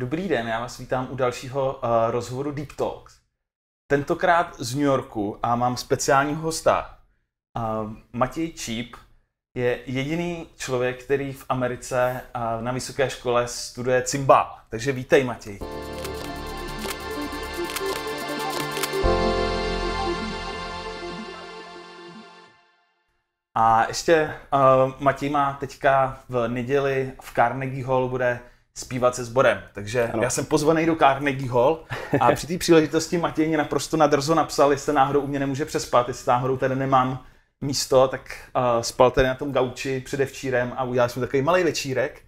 Dobrý den, já vás vítám u dalšího uh, rozhovoru Deep Talks. Tentokrát z New Yorku a mám speciálního hosta. Uh, Matěj Číp je jediný člověk, který v Americe uh, na vysoké škole studuje cimba. Takže vítej, Matěj. A ještě uh, Matěj má teďka v neděli v Carnegie Hall bude zpívat se sborem. Takže ano. já jsem pozvaný do Carnegie Hall a při té příležitosti Matěj mě naprosto nadrzo napsal, jestli náhodou u mě nemůže přespat, jestli náhodou tady nemám místo, tak uh, spal tady na tom gauči předevčírem a udělali jsme takový malý večírek.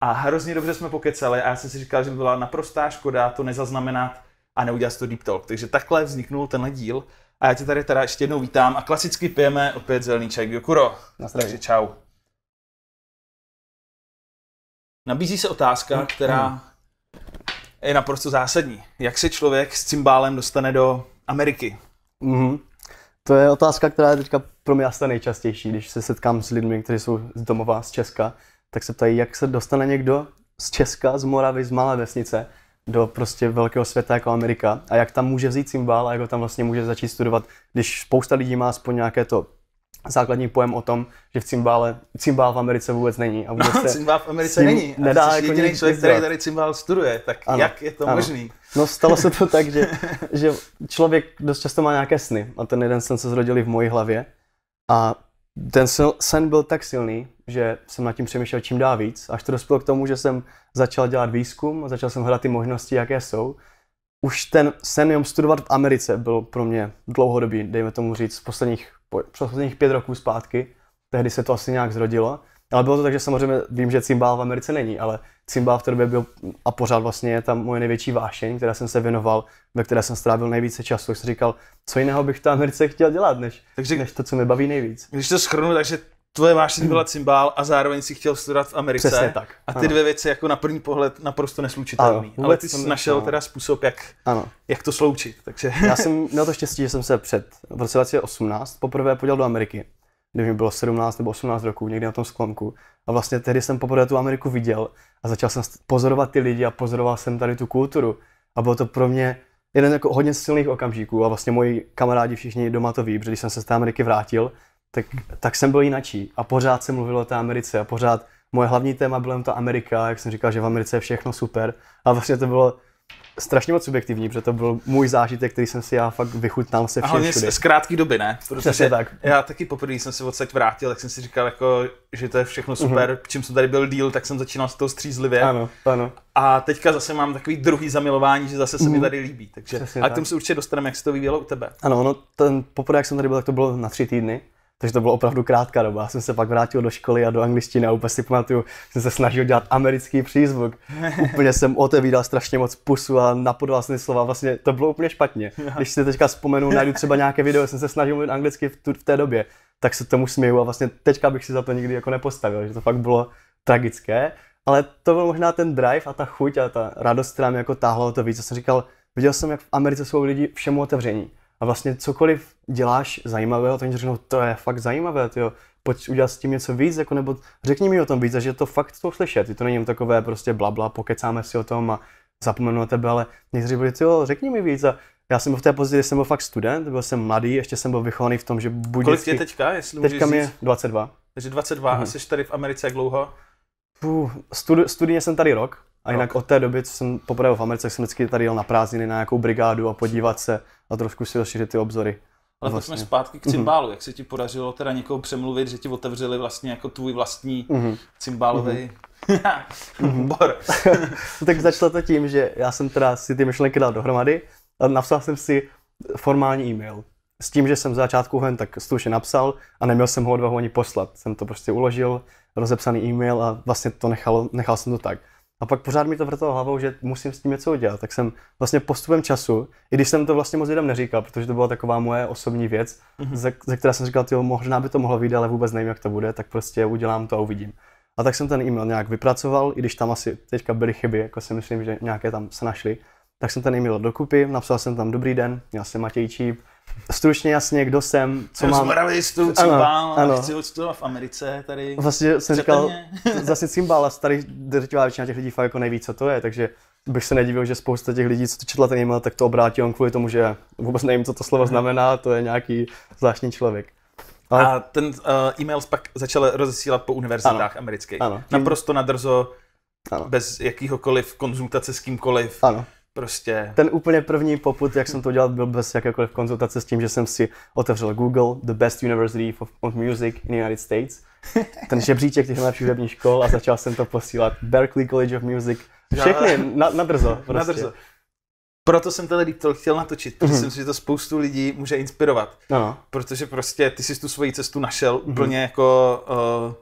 A hrozně dobře jsme pokecali a já jsem si říkal, že by byla naprostá škoda to nezaznamenat a neudělat to deep talk. Takže takhle vzniknul tenhle díl. A já tě tady teda ještě jednou vítám a klasicky pijeme opět zelený čaj Gyokuro. Na Takže čau. Nabízí se otázka, která je naprosto zásadní. Jak se člověk s cymbálem dostane do Ameriky? Mm-hmm. To je otázka, která je teďka pro mě asi nejčastější, když se setkám s lidmi, kteří jsou z domova, z Česka, tak se ptají, jak se dostane někdo z Česka, z Moravy, z malé vesnice do prostě velkého světa jako Amerika a jak tam může vzít cymbál a jak ho tam vlastně může začít studovat, když spousta lidí má aspoň nějaké to základní pojem o tom, že v cymbále, cymbál v Americe vůbec není. A vůbec no, cymbál v Americe není. A nedá jsi jako jediný člověk, který tady cymbál studuje, tak ano, jak je to ano. možný? No stalo se to tak, že, že člověk dost často má nějaké sny a ten jeden sen se zrodil v mojí hlavě a ten sen byl tak silný, že jsem nad tím přemýšlel čím dá víc, až to dospělo k tomu, že jsem začal dělat výzkum, začal jsem hledat ty možnosti, jaké jsou. Už ten sen jenom studovat v Americe byl pro mě dlouhodobý, dejme tomu říct, z posledních posledních pět roků zpátky, tehdy se to asi nějak zrodilo. Ale bylo to tak, že samozřejmě vím, že cymbál v Americe není, ale cymbál v té době byl a pořád vlastně je tam moje největší vášeň, která jsem se věnoval, ve které jsem strávil nejvíce času. Tak jsem říkal, co jiného bych v té Americe chtěl dělat, než, Takže, než to, co mě baví nejvíc. Když to schrnu, takže tvoje vášeň byla cymbál a zároveň si chtěl studovat v Americe. Přesně tak. A ty ano. dvě věci jako na první pohled naprosto neslučitelné. Ale ty jsi ne... našel ano. teda způsob, jak, ano. jak to sloučit. Takže... Já jsem měl to štěstí, že jsem se před v roce 2018 poprvé poděl do Ameriky. Kdy mi bylo 17 nebo 18 roků, někdy na tom sklonku. A vlastně tehdy jsem poprvé tu Ameriku viděl a začal jsem pozorovat ty lidi a pozoroval jsem tady tu kulturu. A bylo to pro mě jeden jako hodně silných okamžiků a vlastně moji kamarádi všichni doma to ví, protože když jsem se z té Ameriky vrátil, tak, tak jsem byl jináčí. A pořád se mluvilo o té Americe a pořád moje hlavní téma byla ta Amerika, jak jsem říkal, že v Americe je všechno super. A vlastně to bylo strašně moc subjektivní, protože to byl můj zážitek, který jsem si já fakt vychutnal se všem. všude. z, krátké doby, ne? Protože tak. Já taky poprvé jsem se odsaď vrátil, tak jsem si říkal, jako, že to je všechno mhm. super. Mm-hmm. Čím jsem tady byl díl, tak jsem začínal s toho střízlivě. Ano, ano. A teďka zase mám takový druhý zamilování, že zase se mm. mi mhm. tady líbí. Takže, A k tomu se určitě dostaneme, jak se to vyvíjelo u tebe. Ano, no, ten poprvé, jak jsem tady byl, tak to bylo na tři týdny. Takže to bylo opravdu krátká doba. Já Jsem se pak vrátil do školy a do angličtiny a úplně si pamatuju, jsem se snažil dělat americký přízvuk. Úplně jsem otevíral strašně moc pusu a napodoval jsem slova. Vlastně to bylo úplně špatně. Když si teďka vzpomenu, najdu třeba nějaké video, jsem se snažil mluvit anglicky v, tu, v té době, tak se tomu směju a vlastně teďka bych si za to nikdy jako nepostavil, že to fakt bylo tragické. Ale to byl možná ten drive a ta chuť a ta radost, která mě jako táhlo to víc. Já jsem říkal, viděl jsem, jak v Americe jsou lidi všemu otevření a vlastně cokoliv děláš zajímavého, to oni řeknou, to je fakt zajímavé, tyjo, pojď udělat s tím něco víc, jako, nebo řekni mi o tom víc, že to fakt to slyšet. Je to není takové prostě blabla, pokecáme si o tom a zapomenu na tebe, ale někteří byli, jo, řekni mi víc. A já jsem byl v té pozici, že jsem byl fakt student, byl jsem mladý, ještě jsem byl vychovaný v tom, že budu. Kolik je teďka, jestli Teďka mi je 22. Takže 22 mhm. a jsi tady v Americe jak dlouho? Puh, studi- studijně jsem tady rok, a jinak od té doby, co jsem poprvé v Americe, jsem vždycky tady jel na prázdniny na nějakou brigádu a podívat se a trošku si rozšířit ty obzory. Ale vlastně. pojďme zpátky k mhm. cymbálu. Mm-hmm. Jak se ti podařilo teda někoho přemluvit, že ti otevřeli vlastně jako tvůj vlastní mm-hmm. cymbálový mm-hmm. bor? No tak začalo to tím, že já jsem teda si ty myšlenky dal dohromady a napsal jsem si formální e-mail. S tím, že jsem v začátku hned tak slušně napsal a neměl jsem ho odvahu ani poslat. Jsem to prostě uložil, rozepsaný e-mail a vlastně to nechal, nechal jsem to tak. A pak pořád mi to vrtalo hlavou, že musím s tím něco udělat. Tak jsem vlastně postupem času, i když jsem to vlastně moc lidem neříkal, protože to byla taková moje osobní věc, mm-hmm. ze, ze které jsem říkal, možná by to mohlo vyjít, ale vůbec nevím, jak to bude, tak prostě udělám to a uvidím. A tak jsem ten e-mail nějak vypracoval, i když tam asi teďka byly chyby, jako si myslím, že nějaké tam se našly. Tak jsem ten e-mail dokupy, napsal jsem tam dobrý den, já jsem Matěj Číp, stručně jasně, kdo jsem, co mám. Z Moravistů, cimbál, ano, ano. chci odstudovat v Americe, tady. Vlastně jsem říkal, zase cimbál, a starý drtivá většina těch lidí fakt jako neví, co to je, takže bych se nedivil, že spousta těch lidí, co to četla ten e-mail, tak to obrátí on kvůli tomu, že vůbec nevím, co to slovo znamená, to je nějaký zvláštní člověk. Ale... A ten uh, e-mail pak začal rozesílat po univerzitách ano. amerických. Ano. Naprosto nadrzo, ano. bez jakýhokoliv konzultace s kýmkoliv. Ano Prostě. Ten úplně první poput, jak jsem to dělal, byl bez jakékoliv konzultace s tím, že jsem si otevřel Google, The Best University of Music in the United States, ten žebříček těch nejlepších hudebních škol a začal jsem to posílat. Berkeley College of Music, všechny, na, na drzo. Prostě. Na drzo. Proto jsem tenhle Deep chtěl natočit, protože mm-hmm. si myslím, že to spoustu lidí může inspirovat. No. no. Protože prostě ty jsi tu svoji cestu našel mm-hmm. úplně jako uh,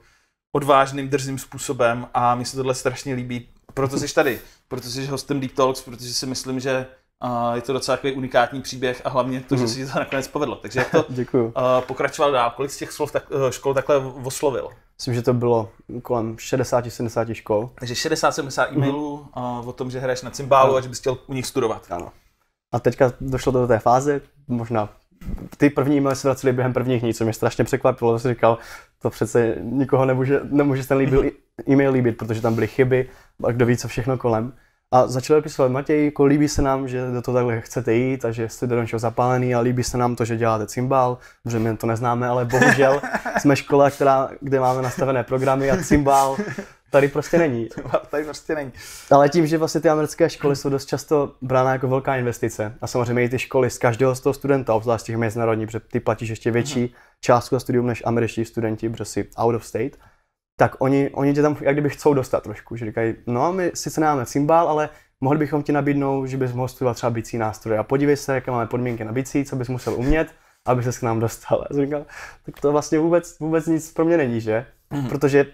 odvážným, drzým způsobem a mi se tohle strašně líbí proto jsi tady, proto jsi hostem Deep Talks, protože si myslím, že uh, je to docela takový unikátní příběh a hlavně to, mm. že mhm. se to nakonec povedlo. Takže jak to uh, pokračoval dál? Kolik z těch slov tak, uh, škol takhle oslovil? Myslím, že to bylo kolem 60-70 škol. Takže 60-70 mhm. e-mailů mm. uh, o tom, že hraješ na cymbálu no. a že bys chtěl u nich studovat. Ano. A teďka došlo do té fáze, možná ty první e-maily se vracely během prvních dní, co mě strašně překvapilo, jsem říkal, to přece nikoho nemůže, nemůže ten líbil, e-mail líbit, protože tam byly chyby, a kdo ví, co všechno kolem. A začali pisovat, Matěj, jako líbí se nám, že do toho takhle chcete jít a že jste do něčeho zapálený a líbí se nám to, že děláte cymbál, protože my to neznáme, ale bohužel jsme škola, která, kde máme nastavené programy a cymbál tady prostě není. tady prostě není. Ale tím, že vlastně ty americké školy jsou dost často brána jako velká investice a samozřejmě i ty školy z každého z toho studenta, obzvlášť těch mezinárodních, protože ty platíš ještě větší mhm. částku za studium než američtí studenti, protože si out of state, tak oni, oni tě tam jak kdyby chcou dostat trošku, že říkají, no my sice nemáme cymbál, ale mohli bychom ti nabídnout, že bys mohl studovat třeba bicí nástroje a podívej se, jaké máme podmínky na bicí, co bys musel umět, aby se k nám dostal. Já jsem říkal, tak to vlastně vůbec, vůbec nic pro mě není, že? Mm-hmm. Protože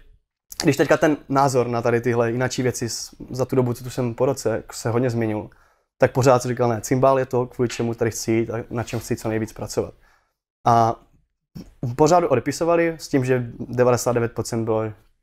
když teďka ten názor na tady tyhle jináčí věci za tu dobu, co tu jsem po roce, se hodně změnil, tak pořád jsem říkal, ne, cymbál je to, kvůli čemu tady chci jít a na čem chci co nejvíc pracovat. A pořád odepisovali s tím, že 99% bylo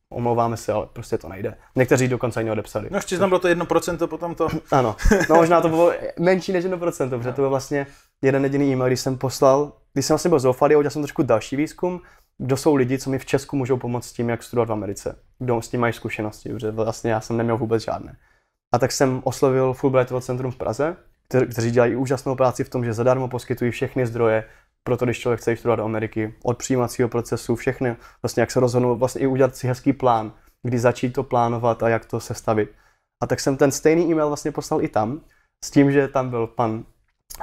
omlouváme se, ale prostě to nejde. Někteří dokonce ani odepsali. No ještě tam bylo to 1% potom to. ano, no možná to bylo menší než 1%, protože to byl vlastně jeden jediný e-mail, když jsem poslal, když jsem vlastně byl zoufalý, udělal jsem trošku další výzkum kdo jsou lidi, co mi v Česku můžou pomoct s tím, jak studovat v Americe. Kdo s tím mají zkušenosti, protože vlastně já jsem neměl vůbec žádné. A tak jsem oslovil Fulbrightovo centrum v Praze, kteří dělají úžasnou práci v tom, že zadarmo poskytují všechny zdroje pro to, když člověk chce studovat do Ameriky, od přijímacího procesu, všechny, vlastně jak se rozhodnou, vlastně i udělat si hezký plán, kdy začít to plánovat a jak to sestavit. A tak jsem ten stejný e-mail vlastně poslal i tam, s tím, že tam byl pan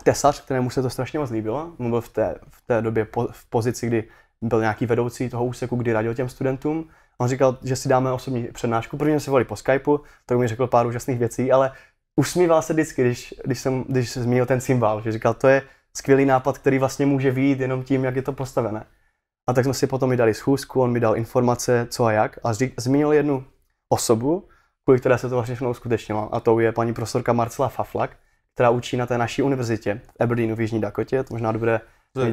Tesař, kterému se to strašně moc líbilo. On byl v té, v té době po, v pozici, kdy byl nějaký vedoucí toho úseku, kdy radil těm studentům. On říkal, že si dáme osobní přednášku, protože se volí po Skypeu, tak mi řekl pár úžasných věcí, ale usmíval se vždycky, když, když jsem když se zmínil ten symbol. že říkal, to je skvělý nápad, který vlastně může výjít jenom tím, jak je to postavené. A tak jsme si potom i dali schůzku, on mi dal informace, co a jak, a řík, zmínil jednu osobu, kvůli které se to vlastně všechno uskutečnilo, a to je paní profesorka Marcela Faflak, která učí na té naší univerzitě v Aberdeenu v Jižní Dakotě, to možná dobré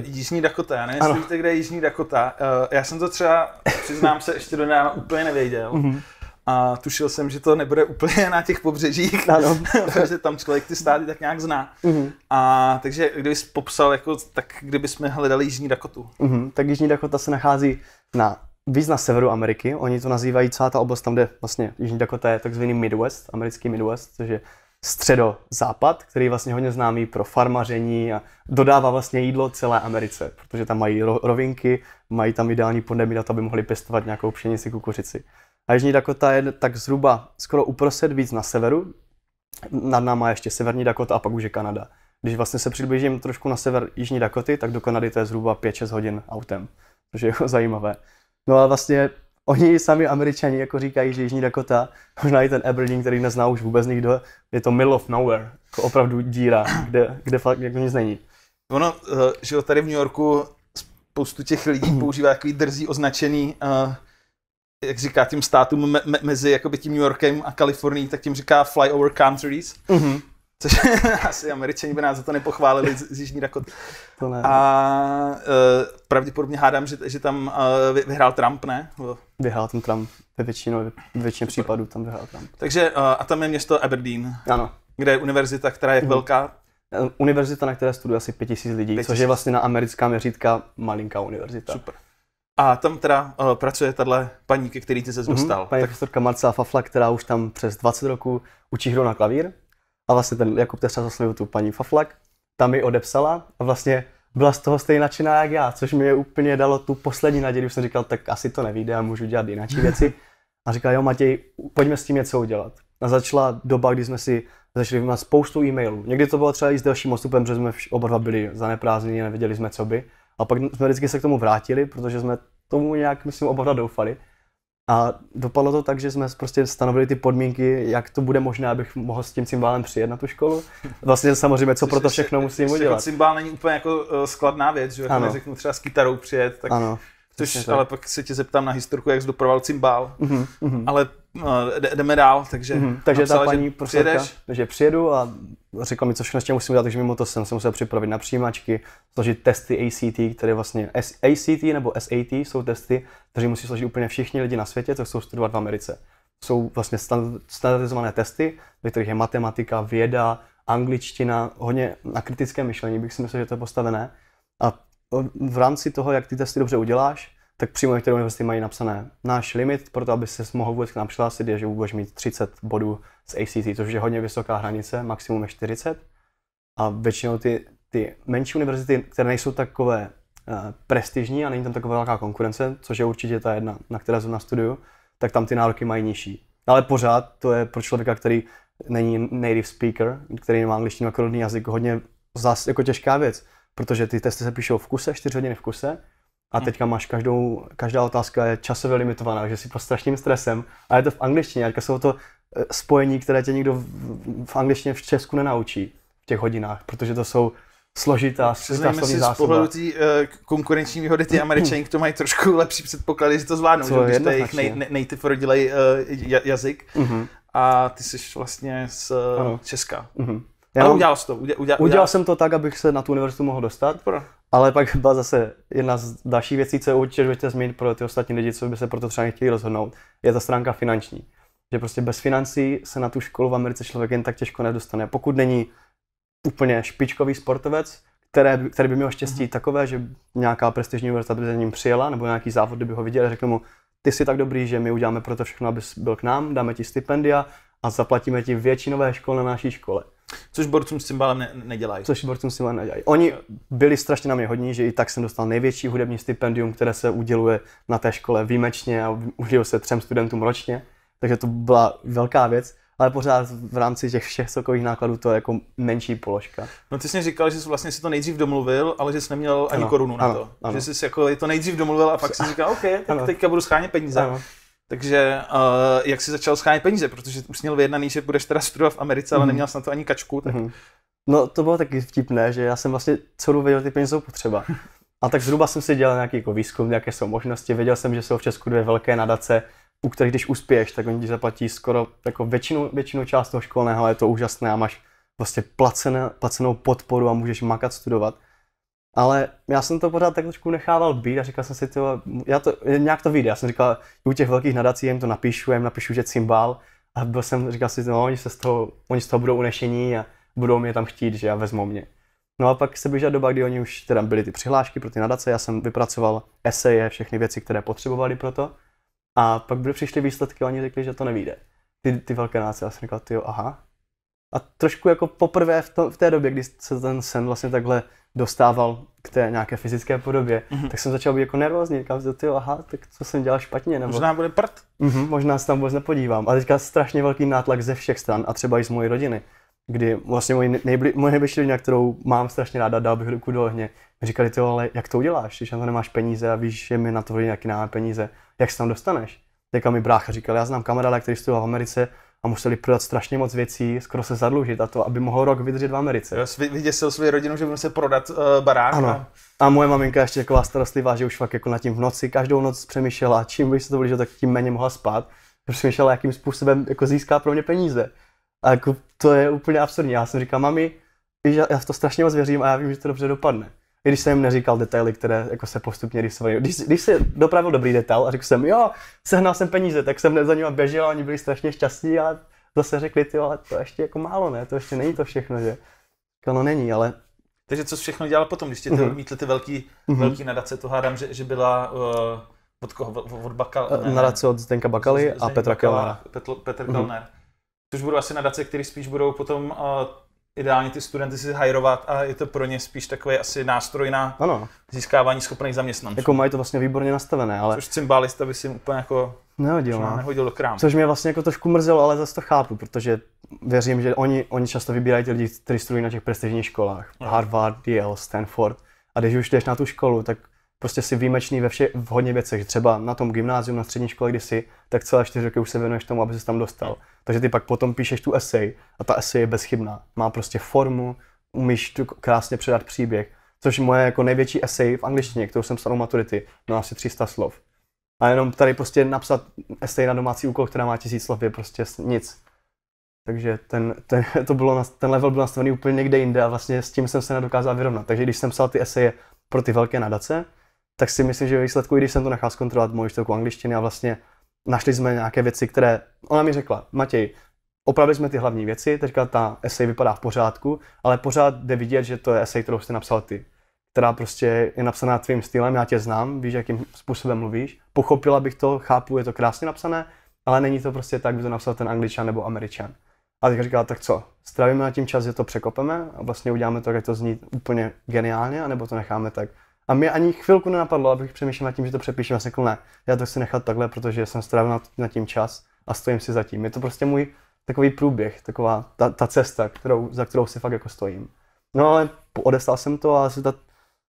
Jižní Dakota, já nevím, jestli víte, kde je Jižní Dakota. Eh, já jsem to třeba, přiznám se, ještě do nedávna úplně nevěděl. Mm-hmm. A tušil jsem, že to nebude úplně na těch pobřežích, ano. protože tam člověk ty státy tak nějak zná. Mm-hmm. A takže kdybys popsal, jako, tak kdybychom hledali Jižní Dakotu. Mm-hmm. Tak Jižní Dakota se nachází na víc na severu Ameriky. Oni to nazývají celá ta oblast tam, kde vlastně Jižní Dakota je takzvaný Midwest, americký Midwest, což je středozápad, který je vlastně hodně známý pro farmaření a dodává vlastně jídlo celé Americe, protože tam mají rovinky, mají tam ideální podnebí na to, aby mohli pěstovat nějakou pšenici, kukuřici. A Jižní Dakota je tak zhruba skoro uprostřed víc na severu, nad náma je ještě Severní Dakota a pak už je Kanada. Když vlastně se přiblížím trošku na sever Jižní Dakoty, tak do Kanady to je zhruba 5-6 hodin autem, což je jako zajímavé. No a vlastně Oni sami američani jako říkají, že Jižní Dakota, možná i ten Aberdeen, který nezná už vůbec nikdo, je to middle of nowhere, jako opravdu díra, kde, kde fakt jako nic není. Ono, eh, že tady v New Yorku spoustu těch lidí používá takový drzí označený, eh, jak říká tím státům me- me- mezi jakoby tím New Yorkem a Kalifornií, tak tím říká flyover countries. Mm-hmm. Což asi američani by nás za to nepochválili z, z Jižní Dakoty. To ne. A e, pravděpodobně hádám, že, že tam e, vyhrál Trump, ne? Vyhrál tam Trump. Ve většině, ve většině případů tam vyhrál Trump. Takže eh, a tam je město Aberdeen. Ano. Kde je univerzita, která je mm. velká? Univerzita, na které studuje asi 5000 lidí, 5000. což je vlastně na americká měřítka malinká univerzita. Super. A tam teda uh, pracuje tahle paní, ke který ty se mhm. dostal. Mm-hmm, paní tak... profesorka Marcela Fafla, která už tam přes 20 roku učí hru na klavír. A vlastně ten Jakub Teřa oslovil tu paní Faflak, tam mi odepsala a vlastně byla z toho stejně nadšená jak já, což mi je úplně dalo tu poslední naději, když jsem říkal, tak asi to nevíde a můžu dělat jiné věci. A říkal jo Matěj, pojďme s tím něco udělat. A začala doba, kdy jsme si začali mít spoustu e-mailů. Někdy to bylo třeba i s delším odstupem, protože jsme oba dva byli zaneprázdněni, nevěděli jsme co by. A pak jsme vždycky se k tomu vrátili, protože jsme tomu nějak, myslím, oba dva doufali. A dopadlo to tak, že jsme prostě stanovili ty podmínky, jak to bude možné, abych mohl s tím cymbálem přijet na tu školu. Vlastně samozřejmě, co pro to všechno musím ještě, jako udělat. Jako cymbál není úplně jako eh, skladná věc, že jako ano. řeknu, třeba s kytarou přijet, tak... Ano. Což, ale pak se tě zeptám na historku, jak zdoproval cymbál, mm-hmm. ale No, jdeme dál, takže... Mm-hmm. Takže napsala, ta paní prostě, takže přijedu a řekla mi, co všechno s tím musím dělat, takže mimo to jsem se musel připravit na přijímačky, složit testy ACT, které vlastně ACT nebo SAT jsou testy, které musí složit úplně všichni lidi na světě, co jsou studovat v Americe. Jsou vlastně standardizované testy, ve kterých je matematika, věda, angličtina, hodně na kritické myšlení bych si myslel, že to je postavené. A v rámci toho, jak ty testy dobře uděláš, tak přímo některé univerzity mají napsané. Náš limit pro to, aby se mohl vůbec k nám přihlásit, je, že budeš mít 30 bodů z ACT, což je hodně vysoká hranice, maximum je 40. A většinou ty, ty menší univerzity, které nejsou takové eh, prestižní a není tam taková velká konkurence, což je určitě ta jedna, na které jsem na studiu, tak tam ty nároky mají nižší. Ale pořád to je pro člověka, který není native speaker, který nemá angličtinu jako rodný jazyk, hodně zase jako těžká věc, protože ty testy se píšou v kuse, 4 hodiny v kuse, a teďka máš každou, každá otázka je časově limitovaná, že si pod strašným stresem. A je to v angličtině, jaké jsou to eh, spojení, které tě nikdo v, v angličtině v Česku nenaučí v těch hodinách, protože to jsou složitá, složitá slovní si zásoba. z pohledu té uh, eh, konkurenční výhody, ty američani to mají trošku lepší předpoklady, že to zvládnou, Co že? když to je jejich native rodilej uh, jazyk uh-huh. a ty jsi vlastně z eh, ano. Česka. Uh-huh. Já Ale udělal jsi to. Udělal, udělal, udělal jsem to tak, abych se na tu univerzitu mohl dostat. Pro. Ale pak byla zase jedna z dalších věcí, co je určitě důležité změnit pro ty ostatní lidi, co by se proto třeba nechtěli rozhodnout, je ta stránka finanční. Že prostě bez financí se na tu školu v Americe člověk jen tak těžko nedostane. Pokud není úplně špičkový sportovec, které, který by měl štěstí mm-hmm. takové, že nějaká prestižní univerzita by za ním přijela, nebo nějaký závod, by ho viděl a řekl mu, ty jsi tak dobrý, že my uděláme pro to všechno, abys byl k nám, dáme ti stipendia a zaplatíme ti většinové školy na naší škole. Což borcům s cymbálem ne- nedělají. Což borcům s cymbálem nedělají. Oni byli strašně na mě hodní, že i tak jsem dostal největší hudební stipendium, které se uděluje na té škole výjimečně a udělil se třem studentům ročně. Takže to byla velká věc ale pořád v rámci těch všech sokových nákladů to je jako menší položka. No ty jsi říkal, že jsi vlastně si to nejdřív domluvil, ale že jsi neměl ani ano, korunu na ano, to. Ano. Že jsi jako to nejdřív domluvil a pak jsi říkal, OK, tak ano. teďka budu schránit peníze. Ano. Takže uh, jak si začal schánět peníze, protože už měl vyjednaný, že budeš teda studovat v Americe, ale mhm. neměl jsi na to ani kačku. Tak... Mm. No to bylo taky vtipné, že já jsem vlastně celou věděl, ty peníze jsou potřeba. A tak zhruba jsem si dělal nějaký jako výzkum, jaké jsou možnosti. Věděl jsem, že jsou v Česku dvě velké nadace, u kterých když uspěješ, tak oni ti zaplatí skoro jako většinu, většinu část toho školného, ale je to úžasné a máš vlastně placené, placenou podporu a můžeš makat studovat. Ale já jsem to pořád tak trošku nechával být a říkal jsem si, to, já to, nějak to vyjde. Já jsem říkal, u těch velkých nadací jim to napíšu, jim napíšu, že cymbal. A byl jsem, říkal si, no, oni, se z toho, oni z toho budou unešení a budou mě tam chtít, že já vezmu mě. No a pak se běžela doba, kdy oni už teda byly ty přihlášky pro ty nadace, já jsem vypracoval eseje, všechny věci, které potřebovali pro to. A pak byly přišly výsledky a oni řekli, že to nevíde. Ty, ty velké náce, já jsem říkal, ty jo, aha. A trošku jako poprvé v, to, v té době, kdy se ten sen vlastně takhle dostával k té nějaké fyzické podobě, mm-hmm. tak jsem začal být jako nervózní. Říkám si, ty aha, tak co jsem dělal špatně? Nebo... Možná bude prd. Mm-hmm, možná se tam vůbec nepodívám. A teďka strašně velký nátlak ze všech stran a třeba i z mojej rodiny, kdy vlastně moje nejbli, moje nejbližší rodina, kterou mám strašně ráda, dal bych ruku do ohně, mi říkali, ty ale jak to uděláš, když na to nemáš peníze a víš, že mi na to nějaký nám peníze, jak se tam dostaneš? Teďka mi brácha říkal, já znám kamaráda, který studoval v Americe, museli prodat strašně moc věcí, skoro se zadlužit a to, aby mohl rok vydržet v Americe. Vyděsil svou rodinu, že se prodat uh, barák. Ano. A... No. a moje maminka ještě taková starostlivá, že už fakt jako na tím v noci každou noc přemýšlela, čím by se to blížilo, tak tím méně mohla spát. Přemýšlela, jakým způsobem jako získá pro mě peníze. A jako, to je úplně absurdní. Já jsem říkal, mami, já v to strašně moc věřím a já vím, že to dobře dopadne i když jsem jim neříkal detaily, které jako se postupně rysovaly. Když, když se dopravil dobrý detail a řekl jsem, jo, sehnal jsem peníze, tak jsem za nimi běžel a oni byli strašně šťastní, ale zase řekli, ty, ale to ještě jako málo, ne, to ještě není to všechno, že? Jako, no není, ale takže co všechno dělal potom, když jste mm-hmm. mítli ty velký, mm-hmm. velký nadace, to hádám, že, že byla uh, od koho? Od Bakal, eh, ne, nadace od Zdenka Bakaly z, a Petra Kellnera. Petr, Petr mm-hmm. Kellner. Což budou asi nadace, které spíš budou potom uh, ideálně ty studenty si hajrovat a je to pro ně spíš takový asi nástroj na ano. získávání schopných zaměstnanců. Jako mají to vlastně výborně nastavené, ale... Což cymbalista by si úplně jako nehodil, no. nehodil do krámu. Což mě vlastně jako trošku mrzelo, ale zase to chápu, protože věřím, že oni, oni často vybírají ty lidi, kteří studují na těch prestižních školách. Harvard, Yale, Stanford. A když už jdeš na tu školu, tak prostě si výjimečný ve vše, v hodně věcech. Třeba na tom gymnáziu, na střední škole kdy jsi, tak celé čtyři roky už se věnuješ tomu, aby se tam dostal. Takže ty pak potom píšeš tu esej a ta esej je bezchybná. Má prostě formu, umíš tu krásně předat příběh. Což je moje jako největší esej v angličtině, kterou jsem psal maturity, má no, asi 300 slov. A jenom tady prostě napsat esej na domácí úkol, která má tisíc slov, je prostě nic. Takže ten, ten, to bylo, ten level byl nastavený úplně někde jinde a vlastně s tím jsem se nedokázal vyrovnat. Takže když jsem psal ty eseje pro ty velké nadace, tak si myslím, že ve výsledku, i když jsem to nechal zkontrolovat moji učitelku angličtiny a vlastně našli jsme nějaké věci, které ona mi řekla, Matěj, opravili jsme ty hlavní věci, teďka ta esej vypadá v pořádku, ale pořád jde vidět, že to je esej, kterou jsi napsal ty, která prostě je napsaná tvým stylem, já tě znám, víš, jakým způsobem mluvíš, pochopila bych to, chápu, je to krásně napsané, ale není to prostě tak, by to napsal ten angličan nebo američan. A teďka říkala, tak co, Stravíme na tím čas, že to překopeme a vlastně uděláme to, jak to zní úplně geniálně, anebo to necháme tak, a mě ani chvilku nenapadlo, abych přemýšlel nad tím, že to přepíšu a řekl, ne, já to chci nechat takhle, protože jsem strávil nad, na tím čas a stojím si za tím. Je to prostě můj takový průběh, taková ta, ta cesta, kterou, za kterou si fakt jako stojím. No ale odeslal jsem to a asi ta,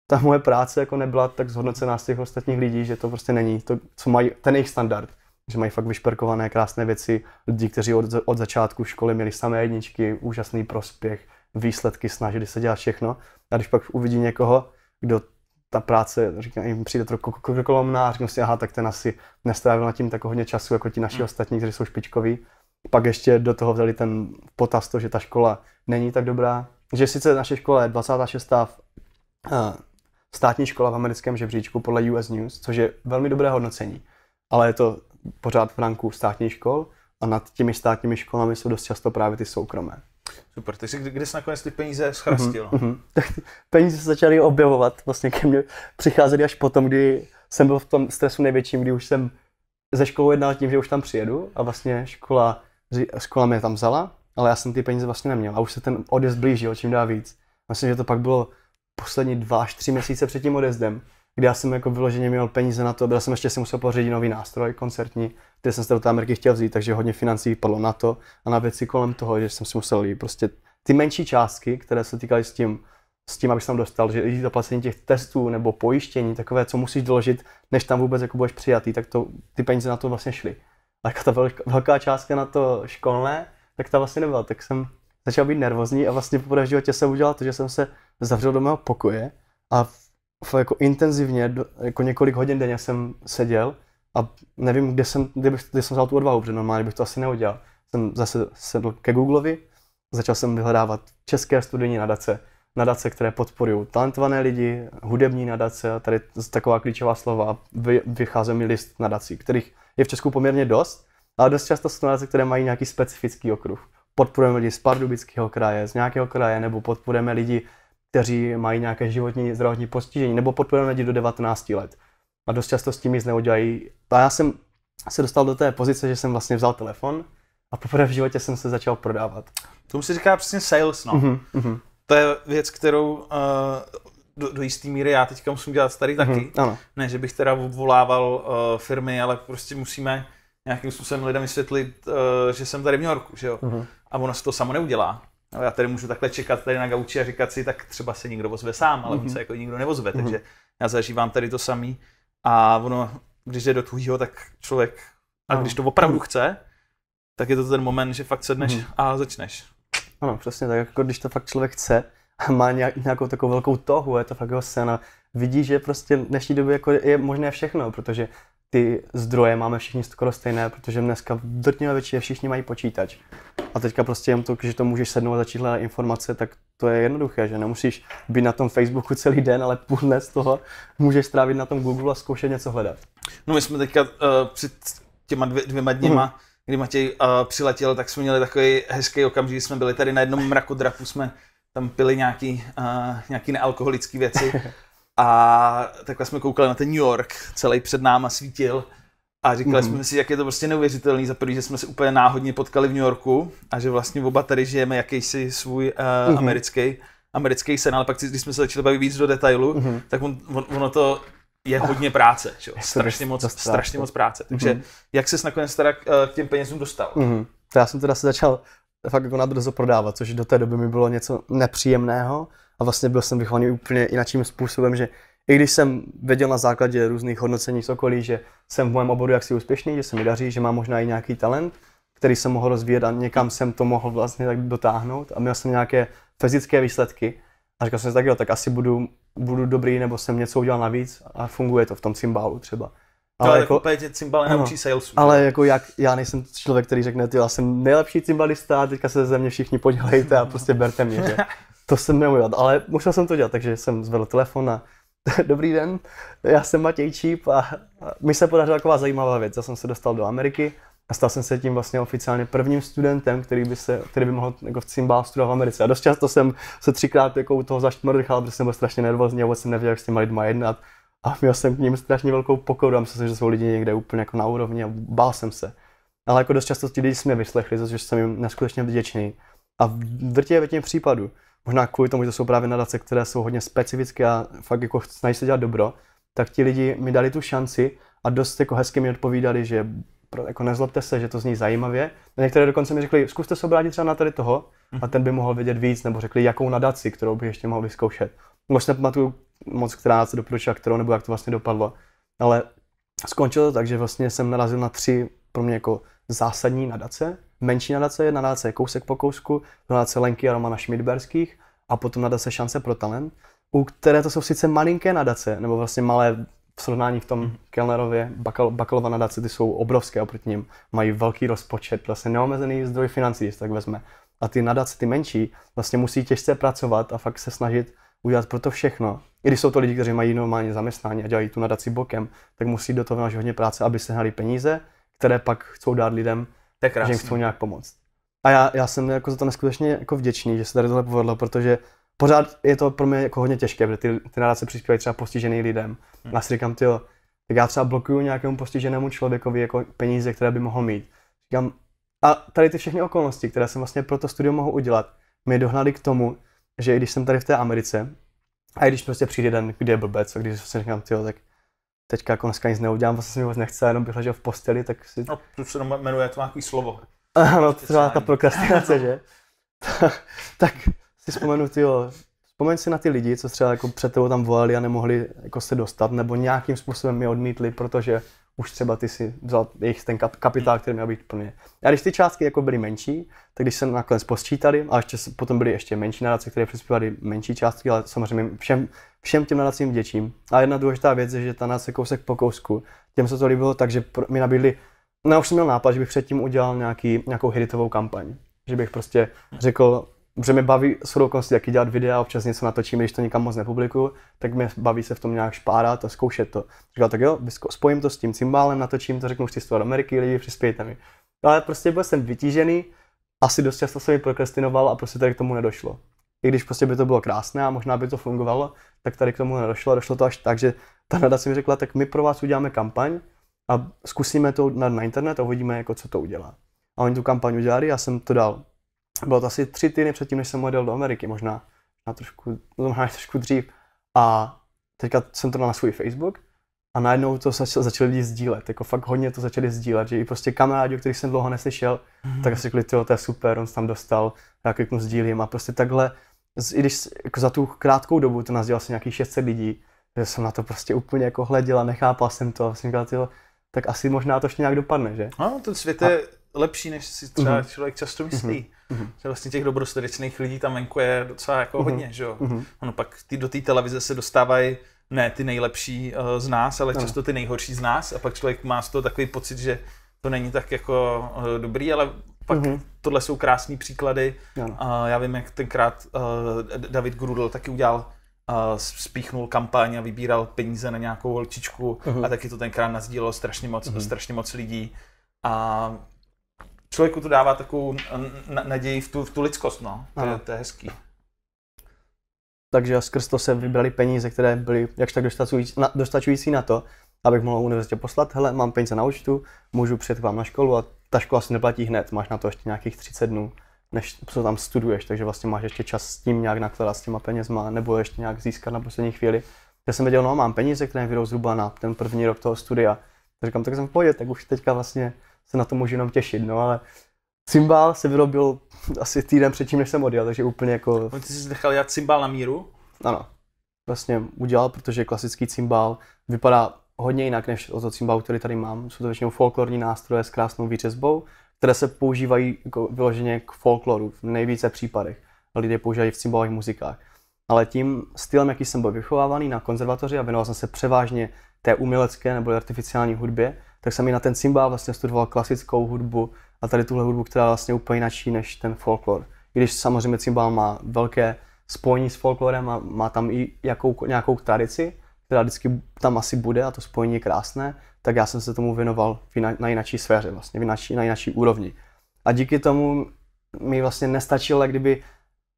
ta moje práce jako nebyla tak zhodnocená z těch ostatních lidí, že to prostě není to, co mají, ten jejich standard. Že mají fakt vyšperkované krásné věci, lidi, kteří od, od začátku školy měli samé jedničky, úžasný prospěch, výsledky, snažili se dělat všechno. A když pak uvidí někoho, kdo ta práce, říkám, jim přijde trochu jako- jako- jako a říkám si, aha, tak ten asi nestrávil na tím tak hodně času, jako ti naši hmm. ostatní, kteří jsou špičkoví. Pak ještě do toho vzali ten potaz to, že ta škola není tak dobrá, že sice naše škola je 26. Eh, státní škola v americkém žebříčku podle US News, což je velmi dobré hodnocení, ale je to pořád v ranku státních škol a nad těmi státními školami jsou dost často právě ty soukromé. Super, ty jsi kde jsi nakonec ty peníze schrastil? Mm-hmm. Tak peníze se začaly objevovat, vlastně ke mně přicházely až potom, kdy jsem byl v tom stresu největším, kdy už jsem ze školou jednal tím, že už tam přijedu a vlastně škola, škola mě tam vzala, ale já jsem ty peníze vlastně neměl a už se ten odjezd blížil, čím dá víc. Myslím, že to pak bylo poslední dva až tři měsíce před tím odjezdem, kdy já jsem jako vyloženě měl peníze na to, byl jsem ještě si musel pořídit nový nástroj koncertní, které jsem do té Ameriky chtěl vzít, takže hodně financí padlo na to a na věci kolem toho, že jsem si musel jít prostě ty menší částky, které se týkaly s tím, s tím, abych tam dostal, že i zaplacení těch testů nebo pojištění, takové, co musíš doložit, než tam vůbec jako budeš přijatý, tak to, ty peníze na to vlastně šly. A jako ta velká částka na to školné, tak ta vlastně nebyla. Tak jsem začal být nervózní a vlastně poprvé v životě jsem udělal to, že jsem se zavřel do mého pokoje a v, v, jako intenzivně, do, jako několik hodin denně jsem seděl a nevím, kde jsem, kde, bych, kde jsem vzal tu odvahu, protože normálně bych to asi neudělal. Jsem zase sedl ke Googleovi, začal jsem vyhledávat české studijní nadace, nadace, které podporují talentované lidi, hudební nadace a tady taková klíčová slova. Vy, vychází mi list nadací, kterých je v Česku poměrně dost, ale dost často jsou nadace, které mají nějaký specifický okruh. Podporujeme lidi z Pardubického kraje, z nějakého kraje, nebo podporujeme lidi, kteří mají nějaké životní zdravotní postižení, nebo podporujeme lidi do 19 let a dost často s tím nic neudělají. A já jsem se dostal do té pozice, že jsem vlastně vzal telefon a poprvé v životě jsem se začal prodávat. To se říká přesně sales, no. Mm-hmm, To je věc, kterou uh, do, do jisté míry já teďka musím dělat tady mhm, taky. Mm-hmm, ano. Ne, že bych teda obvolával uh, firmy, ale prostě musíme nějakým způsobem lidem vysvětlit, uh, že jsem tady v New Yorku, že jo. Mm-hmm. A ono se to samo neudělá. No, já tady můžu takhle čekat tady na gauči a říkat si, tak třeba se někdo ozve sám, ale mm-hmm. on se jako nikdo nevozve, mm-hmm. takže já zažívám tady to samý. A ono, když je do tvýho, tak člověk, a když to opravdu chce, tak je to ten moment, že fakt sedneš hmm. a začneš. Ano, přesně tak, jako když to fakt člověk chce a má nějakou takovou velkou tohu, je to fakt jeho sen a vidí, že prostě v dnešní době jako je možné všechno, protože ty zdroje máme všichni skoro stejné, protože dneska v drtivé většině všichni mají počítač. A teďka prostě jen to, že to můžeš sednout a začít hledat informace, tak to je jednoduché, že nemusíš být na tom Facebooku celý den, ale půl dne z toho můžeš strávit na tom Google a zkoušet něco hledat. No my jsme teďka uh, před těma dvě, dvěma dny, mm. kdy Matěj uh, přiletěl, tak jsme měli takový hezký okamžik, jsme byli tady na jednom mrakodrapu, jsme tam pili nějaký, uh, nějaký nealkoholické věci A takhle jsme koukali na ten New York, celý před náma svítil. A říkali mm-hmm. jsme si, jak je to prostě neuvěřitelný, za prvý, že jsme se úplně náhodně potkali v New Yorku a že vlastně oba tady žijeme jakýsi svůj uh, mm-hmm. americký, americký sen, ale pak když jsme se začali bavit víc do detailu, mm-hmm. tak on, on, ono to je hodně práce, čo? strašně moc, strašně moc práce. Takže mm-hmm. jak ses nakonec teda eh, k těm penězům dostal? Mm-hmm. To já jsem teda se začal fakt jako nadrzo prodávat, což do té doby mi bylo něco nepříjemného, a vlastně byl jsem vychovaný úplně jiným způsobem, že i když jsem věděl na základě různých hodnocení z okolí, že jsem v mém oboru jaksi úspěšný, že se mi daří, že mám možná i nějaký talent, který jsem mohl rozvíjet a někam jsem to mohl vlastně tak dotáhnout a měl jsem nějaké fyzické výsledky a říkal jsem si tak jo, tak asi budu, budu dobrý nebo jsem něco udělal navíc a funguje to v tom cymbálu třeba. No, ale, to jako, úplně tě salesu. Ale jako jak, já nejsem člověk, který řekne, ty, já jsem nejlepší cymbalista, teďka se ze mě všichni podělejte a prostě berte mě, že? to jsem neuměl, ale musel jsem to dělat, takže jsem zvedl telefon a dobrý den, já jsem Matěj Číp a mi se podařila taková zajímavá věc. Já jsem se dostal do Ameriky a stal jsem se tím vlastně oficiálně prvním studentem, který by, se, který by mohl jako v cymbál studovat v Americe. A dost často jsem se třikrát jako u toho zaštmrdchal, protože jsem byl strašně nervózní a vůbec jsem nevěděl, jak s těma lidma jednat. A měl jsem k ním strašně velkou pokoru a myslel jsem, že jsou lidi někde úplně jako na úrovni a bál jsem se. Ale jako dost často ti lidi jsme vyslechli, což jsem jim neskutečně vděčný. A v drtivé většině případů možná kvůli tomu, že to jsou právě nadace, které jsou hodně specifické a fakt jako snaží se dělat dobro, tak ti lidi mi dali tu šanci a dost jako hezky mi odpovídali, že jako nezlobte se, že to zní zajímavě. A některé dokonce mi řekli, zkuste se obrátit třeba na tady toho a mhm. ten by mohl vědět víc, nebo řekli, jakou nadaci, kterou bych ještě mohl vyzkoušet. Moc nepamatuju moc, která se doporučila, kterou, nebo jak to vlastně dopadlo. Ale skončilo to tak, že vlastně jsem narazil na tři pro mě jako zásadní nadace, menší nadace, nadace Kousek po kousku, nadace Lenky a Romana Šmidberských a potom nadace Šance pro talent, u které to jsou sice malinké nadace, nebo vlastně malé v srovnání v tom mm. Kellnerově, bakal, Bakalova nadace, ty jsou obrovské oproti nim, mají velký rozpočet, vlastně neomezený zdroj financí, jestli tak vezme. A ty nadace, ty menší, vlastně musí těžce pracovat a fakt se snažit udělat pro to všechno. I když jsou to lidi, kteří mají normálně zaměstnání a dělají tu nadaci bokem, tak musí do toho vnášet hodně práce, aby sehnali peníze, které pak chcou dát lidem, to že jim chcou nějak pomoct. A já, já jsem jako za to neskutečně jako vděčný, že se tady tohle povedlo, protože pořád je to pro mě jako hodně těžké, protože ty, ty nadace přispívají třeba postiženým lidem. Hmm. Já si říkám, tyjo, tak já třeba blokuju nějakému postiženému člověkovi jako peníze, které by mohl mít. Říkám, a tady ty všechny okolnosti, které jsem vlastně pro to studium mohl udělat, mě dohnaly k tomu, že i když jsem tady v té Americe, a i když prostě přijde den, kdy je blbec, a když se říkám, tyjo, tak teďka jako dneska nic neudělám, vlastně se mi vlastně nechce, jenom bych ležel v posteli, tak si... No, to se jmenuje to nějaký slovo. Ano, třeba ta prokrastinace, že? tak, tak si vzpomenu, tyjo, vzpomeň si na ty lidi, co třeba jako před tebou tam volali a nemohli jako se dostat, nebo nějakým způsobem mi odmítli, protože už třeba ty si vzal jejich ten kapitál, hmm. který měl být plně. A když ty částky jako byly menší, tak když se nakonec posčítali, a ještě, potom byly ještě menší nadace, které přispívaly menší částky, ale samozřejmě všem, všem těm nadacím vděčím. A jedna důležitá věc je, že ta nadace kousek po kousku, těm se to líbilo takže mi nabídli, no už jsem měl nápad, že bych předtím udělal nějaký, nějakou hitovou kampaň. Že bych prostě řekl, že mě baví surokost, jaký dělat videa, občas něco natočím, když to nikam moc nepublikuju, tak mě baví se v tom nějak špárat a zkoušet to. Říkal, tak jo, spojím to s tím cymbálem, natočím to, řeknu, chci do Ameriky, lidi, přispějte mi. ale prostě byl jsem vytížený, asi dost často jsem mi prokrastinoval a prostě tady k tomu nedošlo. I když prostě by to bylo krásné a možná by to fungovalo, tak tady k tomu nedošlo. Došlo to až tak, že ta nadace mi řekla, tak my pro vás uděláme kampaň a zkusíme to na, na internet a uvidíme, jako, co to udělá. A oni tu kampaň udělali, já jsem to dal bylo to asi tři týdny předtím, než jsem odjel do Ameriky, možná, na trošku, no, možná trošku dřív. A teďka jsem to dal na svůj Facebook a najednou to začal, začali lidi sdílet, jako fakt hodně to začali sdílet, že i prostě kamarádi, o kterých jsem dlouho neslyšel, mm-hmm. tak si řekli, to je super, on se tam dostal, já kliknu sdílím a prostě takhle, i když jako za tu krátkou dobu to nazdělal dělal asi nějakých 600 lidí, že jsem na to prostě úplně jako hleděl a nechápal jsem to a jsem vlastně říkal, tyjo, tak asi možná to ještě nějak dopadne, že? Ano, ten svět a... je lepší, než si třeba mm-hmm. člověk často myslí. Mm-hmm. Mm-hmm. Že vlastně těch dobrostrdečných lidí tam venku je docela jako mm-hmm. hodně, že jo. Mm-hmm. Ono pak ty, do té televize se dostávají ne ty nejlepší uh, z nás, ale ano. často ty nejhorší z nás a pak člověk má z toho takový pocit, že to není tak jako uh, dobrý, ale pak mm-hmm. tohle jsou krásné příklady. Ano. Uh, já vím, jak tenkrát uh, David Grudl taky udělal uh, spíchnul kampaň a vybíral peníze na nějakou holčičku uh-huh. a taky to tenkrát nazdílelo strašně moc, uh-huh. strašně moc lidí. A člověku to dává takovou naději v tu, v tu lidskost, no. To, je, to je hezký. Takže skrz to se vybrali peníze, které byly jakž tak dostačující na, na to, abych mohl univerzitě poslat, hele, mám peníze na účtu, můžu přijet k vám na školu a ta škola si neplatí hned, máš na to ještě nějakých 30 dnů, než co tam studuješ, takže vlastně máš ještě čas s tím nějak nakladat s těma penězma, nebo ještě nějak získat na poslední chvíli. Já jsem věděl, no mám peníze, které vydou zhruba na ten první rok toho studia. Tak říkám, tak jsem v pohodě, tak už teďka vlastně se na to můžu jenom těšit, no ale cymbál se vyrobil asi týden předtím, než jsem odjel, takže úplně jako... On ty jsi nechal dělat cymbál na míru? Ano, vlastně udělal, protože klasický cymbál vypadá hodně jinak než o to cymbál, který tady mám. Jsou to většinou folklorní nástroje s krásnou výřezbou, které se používají jako vyloženě k folkloru v nejvíce případech. Lidé používají v cymbalových muzikách. Ale tím stylem, jaký jsem byl vychovávaný na konzervatoři a věnoval jsem se převážně té umělecké nebo artificiální hudbě, tak jsem i na ten cymbál vlastně studoval klasickou hudbu a tady tuhle hudbu, která je vlastně úplně jináčí než ten folklor. I když samozřejmě cymbál má velké spojení s folklorem a má tam i jakou, nějakou tradici, která vždycky tam asi bude a to spojení je krásné, tak já jsem se tomu věnoval na, na jinačí sféře, vlastně na jináčí, na úrovni. A díky tomu mi vlastně nestačilo, kdyby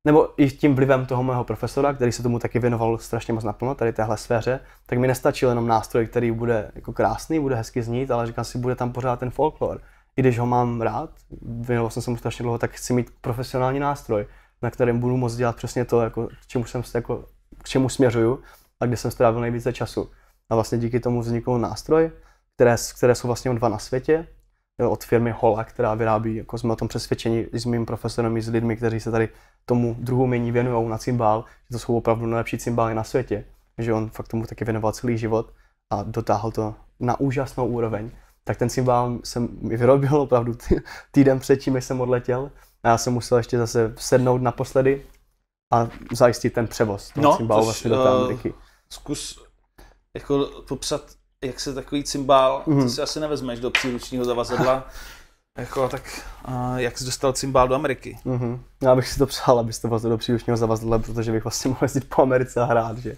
nebo i tím vlivem toho mého profesora, který se tomu taky věnoval strašně moc naplno, tady téhle sféře, tak mi nestačil jenom nástroj, který bude jako krásný, bude hezky znít, ale říkal si, bude tam pořád ten folklor. I když ho mám rád, věnoval jsem se mu strašně dlouho, tak chci mít profesionální nástroj, na kterém budu moct dělat přesně to, jako, k, čemu jsem se, jako, k čemu směřuju a kde jsem strávil nejvíce času. A vlastně díky tomu vznikl nástroj, které, které jsou vlastně dva na světě, Eh, od firmy Hola, která vyrábí, jako jsme o tom přesvědčeni s mým profesorem, i s lidmi, kteří se tady tomu druhu mění věnují na cymbál, že to jsou opravdu nejlepší cymbály na světě, že on fakt tomu taky věnoval celý život a dotáhl to na úžasnou úroveň. Tak ten cymbál jsem mi vyrobil opravdu týden předtím, než jsem odletěl a já jsem musel ještě zase sednout naposledy a zajistit ten převoz no, cymbalu vlastně do té Uh, eh, zkus jako popsat jak se takový cymbál, mm. to si mhm. asi nevezmeš do příručního zavazadla, jako tak a jak jsi dostal cymbál do Ameriky. Mm-hmm. Já bych si to přál, abys to do příručního zavazadla, protože bych vlastně mohl jezdit po Americe a hrát, že.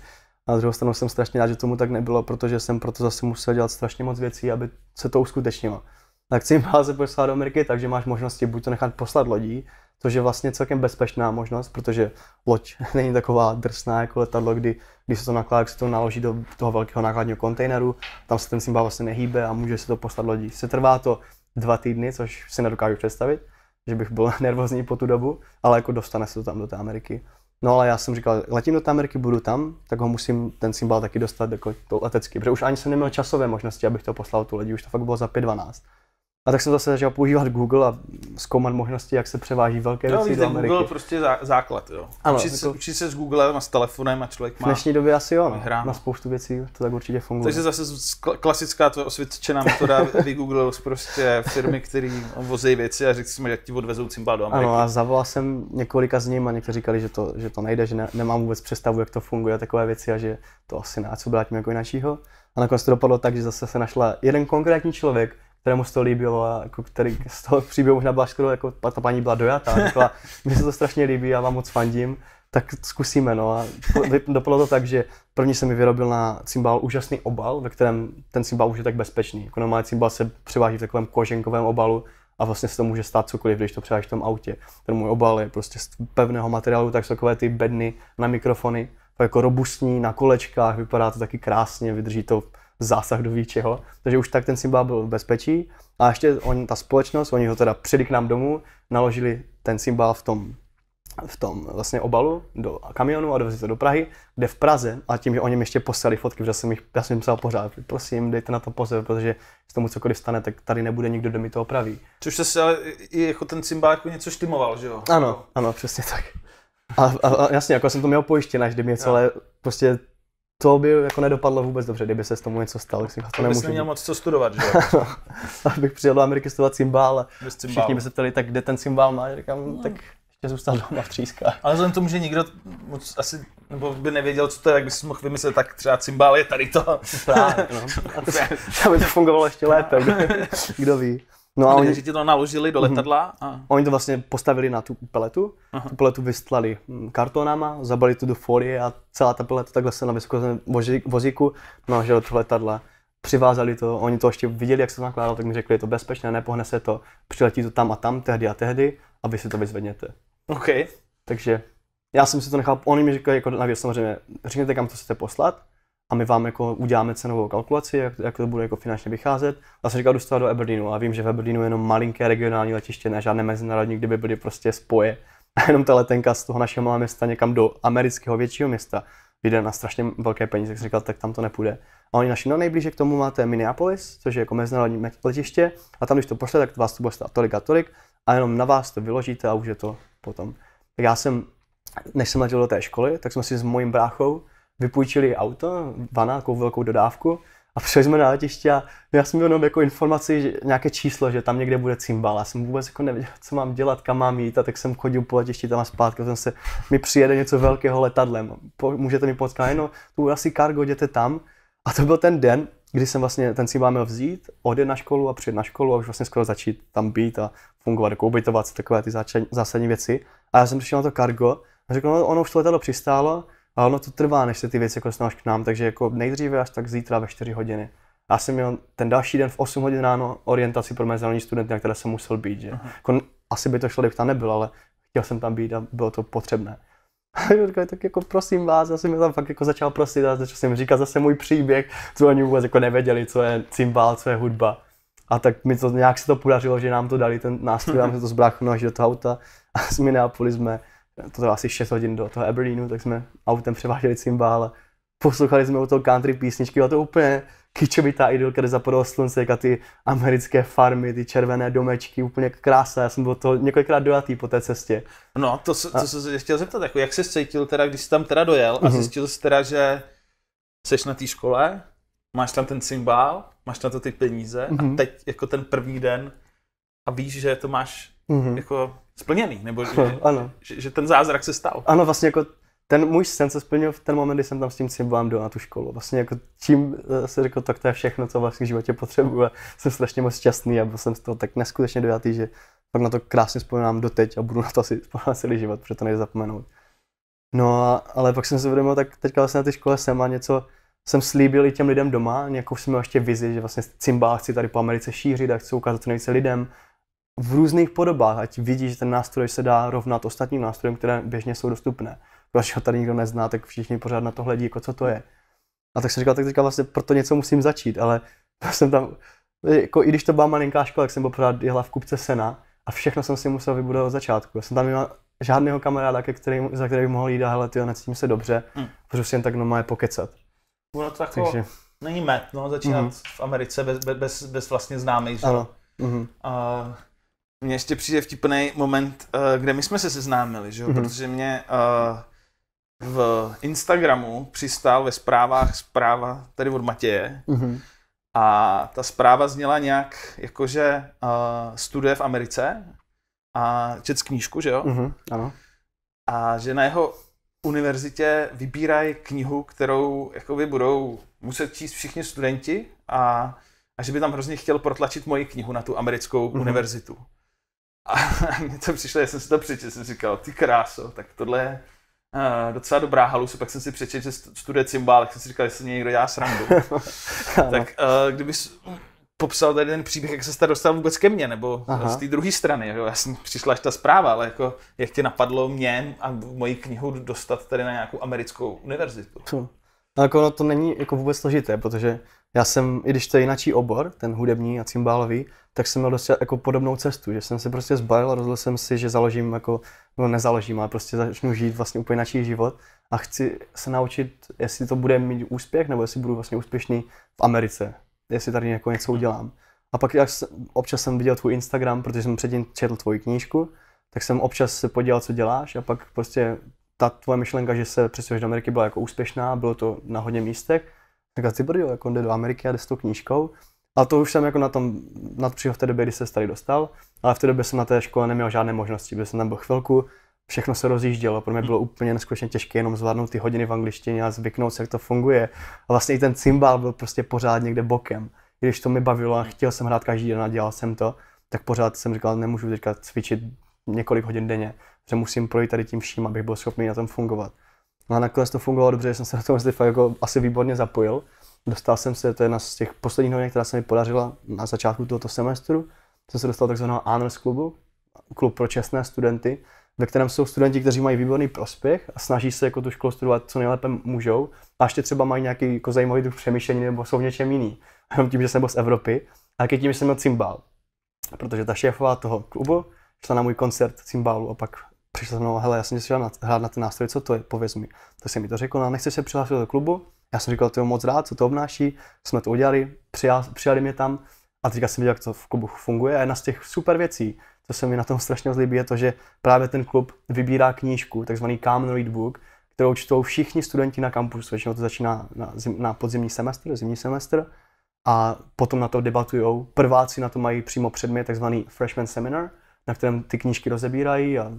Na druhou stranu jsem strašně rád, že tomu tak nebylo, protože jsem proto zase musel dělat strašně moc věcí, aby se to uskutečnilo. Tak cymbál se poslal do Ameriky, takže máš možnosti buď to nechat poslat lodí, což je vlastně celkem bezpečná možnost, protože loď není taková drsná jako letadlo, kdy, když se to nakládá, se to naloží do toho velkého nákladního kontejneru, tam se ten cymbál vlastně nehýbe a může se to poslat lodí. Se trvá to dva týdny, což si nedokážu představit, že bych byl nervózní po tu dobu, ale jako dostane se to tam do té Ameriky. No ale já jsem říkal, letím do té Ameriky, budu tam, tak ho musím ten symbol taky dostat jako to letecky, protože už ani jsem neměl časové možnosti, abych to poslal tu lidi, už to fakt bylo za 12. A tak jsem zase začal používat Google a zkoumat možnosti, jak se převáží velké no, věci do Ameriky. Google prostě zá, základ, jo. Ano, učí, jako... se, učí se s Googlem a s telefonem a člověk má... V dnešní době asi jo, no. hráno. na spoustu věcí to tak určitě funguje. Takže zase klasická to osvědčená metoda, Google, prostě firmy, které vozí věci a říkají, si mi, ti odvezou cymbal do Ameriky. Ano, a zavolal jsem několika z nich a někteří říkali, že to, že to nejde, že ne, nemám vůbec představu, jak to funguje, takové věci a že to asi ne, a co brát jako jináčího. A nakonec to dopadlo tak, že zase se našla jeden konkrétní člověk, kterému se to líbilo a jako který z toho příběhu možná byla skoro, jako ta paní byla dojatá, řekla, mně se to strašně líbí, já vám moc fandím, tak zkusíme, no a dopadlo to tak, že první se mi vyrobil na cymbál úžasný obal, ve kterém ten cymbál už je tak bezpečný, jako normálně cymbál se převáží v takovém koženkovém obalu, a vlastně se to může stát cokoliv, když to převážíš v tom autě. Ten můj obal je prostě z pevného materiálu, tak jsou takové ty bedny na mikrofony, jako robustní, na kolečkách, vypadá to taky krásně, vydrží to zásah do výčeho, takže už tak ten symbol byl v bezpečí a ještě on, ta společnost, oni ho teda přijeli k nám domů, naložili ten symbol v tom v tom vlastně obalu do kamionu a dovezli to do Prahy, kde v Praze, a tím, že o něm ještě poslali fotky, protože jsem jich, já jsem jim psal pořád, prosím, dejte na to pozor, protože z tomu cokoliv stane, tak tady nebude nikdo, kdo mi to opraví. Což se ale i jako ten cymbál jako něco štimoval, že jo? Ano, ano, přesně tak. A, a, a jasně, jako jsem to měl pojištěné, že kdyby něco, ale prostě to by jako nedopadlo vůbec dobře, kdyby se s tomu něco stalo. Tak to, nemůžu. neměl moc co studovat, že jo? Abych přijel do Ameriky studovat cymbál a všichni by se ptali, tak kde ten cymbál má, říkám, no. tak že zůstal doma v třískách. Ale vzhledem tomu, že nikdo moc asi nebo by nevěděl, co to je, tak bys mohl vymyslet, tak třeba cymbál je tady to. Právě, no. A to, by to fungovalo ještě lépe, kdo ví. No a oni ti to naložili do mhm. letadla. A... Oni to vlastně postavili na tu peletu, uh-huh. tu peletu vystlali mm, kartonama, zabali to do folie a celá ta peleta takhle se na vysokozném vozíku naložila do letadla. Přivázali to, oni to ještě viděli, jak se to nakládalo, tak mi řekli, je to bezpečné, nepohne se to, přiletí to tam a tam, tehdy a tehdy a vy si to vyzvedněte. OK. Takže já jsem si to nechal, oni mi říkali jako na věc samozřejmě, řekněte, kam to chcete poslat, a my vám jako uděláme cenovou kalkulaci, jak, jak to bude jako finančně vycházet. Já jsem říkal, dostat do Aberdeenu a vím, že v Aberdeenu je jenom malinké regionální letiště, ne žádné mezinárodní, kde by byly prostě spoje. A jenom ta letenka z toho našeho malého města někam do amerického většího města vyjde na strašně velké peníze, tak jsem říkal, tak tam to nepůjde. A oni naši, no nejblíže k tomu máte Minneapolis, což je jako mezinárodní letiště, a tam, když to pošle, tak vás to bude stát tolik a tolik, a jenom na vás to vyložíte a už je to potom. Tak já jsem, než jsem letěl do té školy, tak jsme si s mojím bráchou vypůjčili auto, vana, jako velkou dodávku a přišli jsme na letiště a já jsem měl jenom jako informaci, že nějaké číslo, že tam někde bude cymbal. Já jsem vůbec jako nevěděl, co mám dělat, kam mám jít a tak jsem chodil po letišti tam a zpátky. Jsem se, mi přijede něco velkého letadlem, po, můžete mi potkat, no tu asi cargo, jděte tam. A to byl ten den, kdy jsem vlastně ten cymbal měl vzít, odjet na školu a přijet na školu a už vlastně skoro začít tam být a fungovat, jako ubytovat se, takové ty zásadní věci. A já jsem přišel na to cargo a řekl, no ono už to letadlo přistálo, a ono to trvá, než se ty věci jako snáš k nám, takže jako nejdříve až tak zítra ve 4 hodiny. Já jsem měl ten další den v 8 hodin ráno orientaci pro mezinárodní studenty, na které jsem musel být. Že? Jako, asi by to šlo, kdyby tam nebyl, ale chtěl jsem tam být a bylo to potřebné. tak jako prosím vás, já jsem tam fakt jako začal prosit a začal jsem říkat zase můj příběh, co oni vůbec jako nevěděli, co je cymbál, co je hudba. A tak mi to nějak se to podařilo, že nám to dali, ten nástroj, nám se to zbráchno až do toho auta a z Minneapolis jsme to bylo asi 6 hodin do toho Aberdeenu, tak jsme autem převáželi cymbál poslouchali jsme o toho country písničky a to úplně kyčovitá idylka, kde zapadlo slunce, jak ty americké farmy, ty červené domečky, úplně krása, já jsem byl to několikrát dojatý po té cestě. No, to, to a... jsem se chtěl zeptat, jako jak jsi cítil teda, když jsi tam teda dojel a mm-hmm. zjistil jsi teda, že jsi na té škole, máš tam ten cymbál, máš na to ty peníze mm-hmm. a mhm. teď jako ten první den a víš, že to máš mm-hmm. jako splněný, nebo že, ano. Že, že ten zázrak se stal. Ano, vlastně jako ten můj sen se splnil v ten moment, kdy jsem tam s tím cymbalem do na tu školu. Vlastně jako čím eh, se řekl, tak to je všechno, co vlastně v životě potřebuji. jsem strašně moc šťastný a byl jsem z toho tak neskutečně dojatý, že pak na to krásně vzpomínám doteď a budu na to asi vzpomínat celý život, protože to nejde zapomenout. No a, ale pak jsem se uvědomil, tak teďka vlastně na té škole jsem a něco jsem slíbil i těm lidem doma, nějakou jsem měl ještě vizi, že vlastně cymbál chci tady po Americe šířit a chci ukázat to nejvíce lidem, v různých podobách, ať vidí, že ten nástroj se dá rovnat ostatním nástrojem, které běžně jsou dostupné. Proč ho tady nikdo nezná, tak všichni pořád na to hledí, jako co to je. A tak jsem říkal, tak teďka vlastně proto něco musím začít, ale jsem tam, jako i když to byla malinká škola, tak jsem pořád jela v kupce sena a všechno jsem si musel vybudovat od začátku. Já jsem tam měl žádného kamaráda, ke který, za který mohl jít a hele, ty necítím se dobře, mm. si jen tak normálně pokecat. Bylo to jako Takže... není met, no, začínat mm-hmm. v Americe bez, bez, bez vlastně známých, že? Ano. Mm-hmm. A mně ještě přijde vtipný moment, eh, kde my jsme se seznámili, že jo? Mm-hmm. protože mě eh, v Instagramu přistál ve zprávách zpráva tady od Matěje mm-hmm. a ta zpráva zněla nějak, jakože eh, studuje v Americe a čet knížku, že jo? Mm-hmm. Ano. A že na jeho univerzitě vybírají knihu, kterou jakoby budou muset číst všichni studenti a, a že by tam hrozně chtěl protlačit moji knihu na tu americkou mm-hmm. univerzitu. A mně to přišlo, já jsem si to přečetl, jsem říkal, ty kráso, tak tohle je uh, docela dobrá haluce. Pak jsem si přečetl, že studuje cymbál, tak jsem si říkal, jestli mě někdo dělá srandu. tak uh, eh, kdyby popsal tady ten příběh, jak se to dostal vůbec ke mně, nebo Aha. z té druhé strany. Jo? Já jsem přišla až ta zpráva, ale jako, jak tě napadlo mě a moji knihu dostat tady na nějakou americkou univerzitu? To, jako no, to není jako vůbec složité, protože já jsem, i když to je jináčí obor, ten hudební a cymbálový, tak jsem měl dost jako podobnou cestu, že jsem se prostě zbalil a rozhodl jsem si, že založím jako, no nezaložím, ale prostě začnu žít vlastně úplně načí život a chci se naučit, jestli to bude mít úspěch, nebo jestli budu vlastně úspěšný v Americe, jestli tady jako něco udělám. A pak jak jsem, občas jsem viděl tvůj Instagram, protože jsem předtím četl tvoji knížku, tak jsem občas se podíval, co děláš a pak prostě ta tvoje myšlenka, že se přestěhuješ do Ameriky, byla jako úspěšná, bylo to na hodně místech tak asi brdio, jako jde do Ameriky a jde s tou knížkou. A to už jsem jako na tom nadpřího v té době, kdy se tady dostal, ale v té době jsem na té škole neměl žádné možnosti, byl jsem tam byl chvilku, všechno se rozjíždělo, pro mě hmm. bylo úplně neskutečně těžké jenom zvládnout ty hodiny v angličtině a zvyknout se, jak to funguje. A vlastně i ten cymbal byl prostě pořád někde bokem. Když to mi bavilo a chtěl jsem hrát každý den a dělal jsem to, tak pořád jsem říkal, nemůžu teďka cvičit několik hodin denně, že musím projít tady tím vším, abych byl schopný na tom fungovat. No a nakonec to fungovalo dobře, že jsem se na tom fakt jako asi výborně zapojil. Dostal jsem se, to je jedna z těch posledních novin, která se mi podařila na začátku tohoto semestru. Jsem se dostal takzvaného Honors klubu, klub pro čestné studenty, ve kterém jsou studenti, kteří mají výborný prospěch a snaží se jako tu školu studovat co nejlépe můžou a ještě třeba mají nějaký jako zajímavý druh přemýšlení nebo jsou v něčem jiný. Jenom tím, že jsem byl z Evropy a taky tím, že jsem měl cymbál. Protože ta šéfová toho klubu šla na můj koncert cymbálu a pak přišla se mnou, hele, já jsem si hrát na ty nástroje, co to je, pověz mi. Tak jsem mi to řekl, no, nechci se přihlásit do klubu? Já jsem říkal, to moc rád, co to obnáší, jsme to udělali, přijali, přijali mě tam a teďka jsem viděl, jak to v klubu funguje a jedna z těch super věcí, co se mi na tom strašně zlíbí líbí, je to, že právě ten klub vybírá knížku, takzvaný Common Read Book, kterou čtou všichni studenti na kampusu. Většinou to začíná na, zim, na podzimní semestr, zimní semestr a potom na to debatují. Prváci na to mají přímo předmět, takzvaný freshman seminar, na kterém ty knížky rozebírají a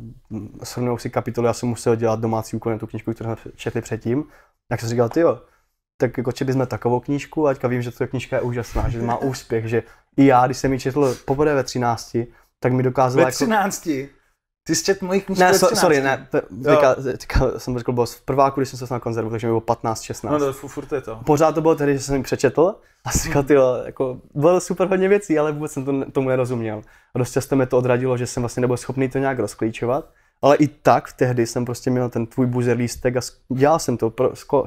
shrnou si kapitoly. Já jsem musel dělat domácí úkol na tu knížku, kterou jsme četli předtím. Tak jsem říkal, ty jo, tak jako četli jsme takovou knížku a teďka vím, že ta knížka je úžasná, že má úspěch, že i já, když jsem ji četl poprvé ve 13, tak mi dokázala... Ve 13? Jako, ty jsi četl moji knížku Ne, so, sorry, ne, teďka, teďka jsem řekl boss, v prváku, když jsem se na konzervu, takže mi bylo 15, 16. No to furt je to. Pořád to bylo tedy, že jsem jim přečetl a jsem říkal, ty jako, bylo super hodně věcí, ale vůbec jsem to, tomu nerozuměl. A dost často mi to odradilo, že jsem vlastně nebyl schopný to nějak rozklíčovat. Ale i tak tehdy jsem prostě měl ten tvůj buzer lístek a dělal jsem to,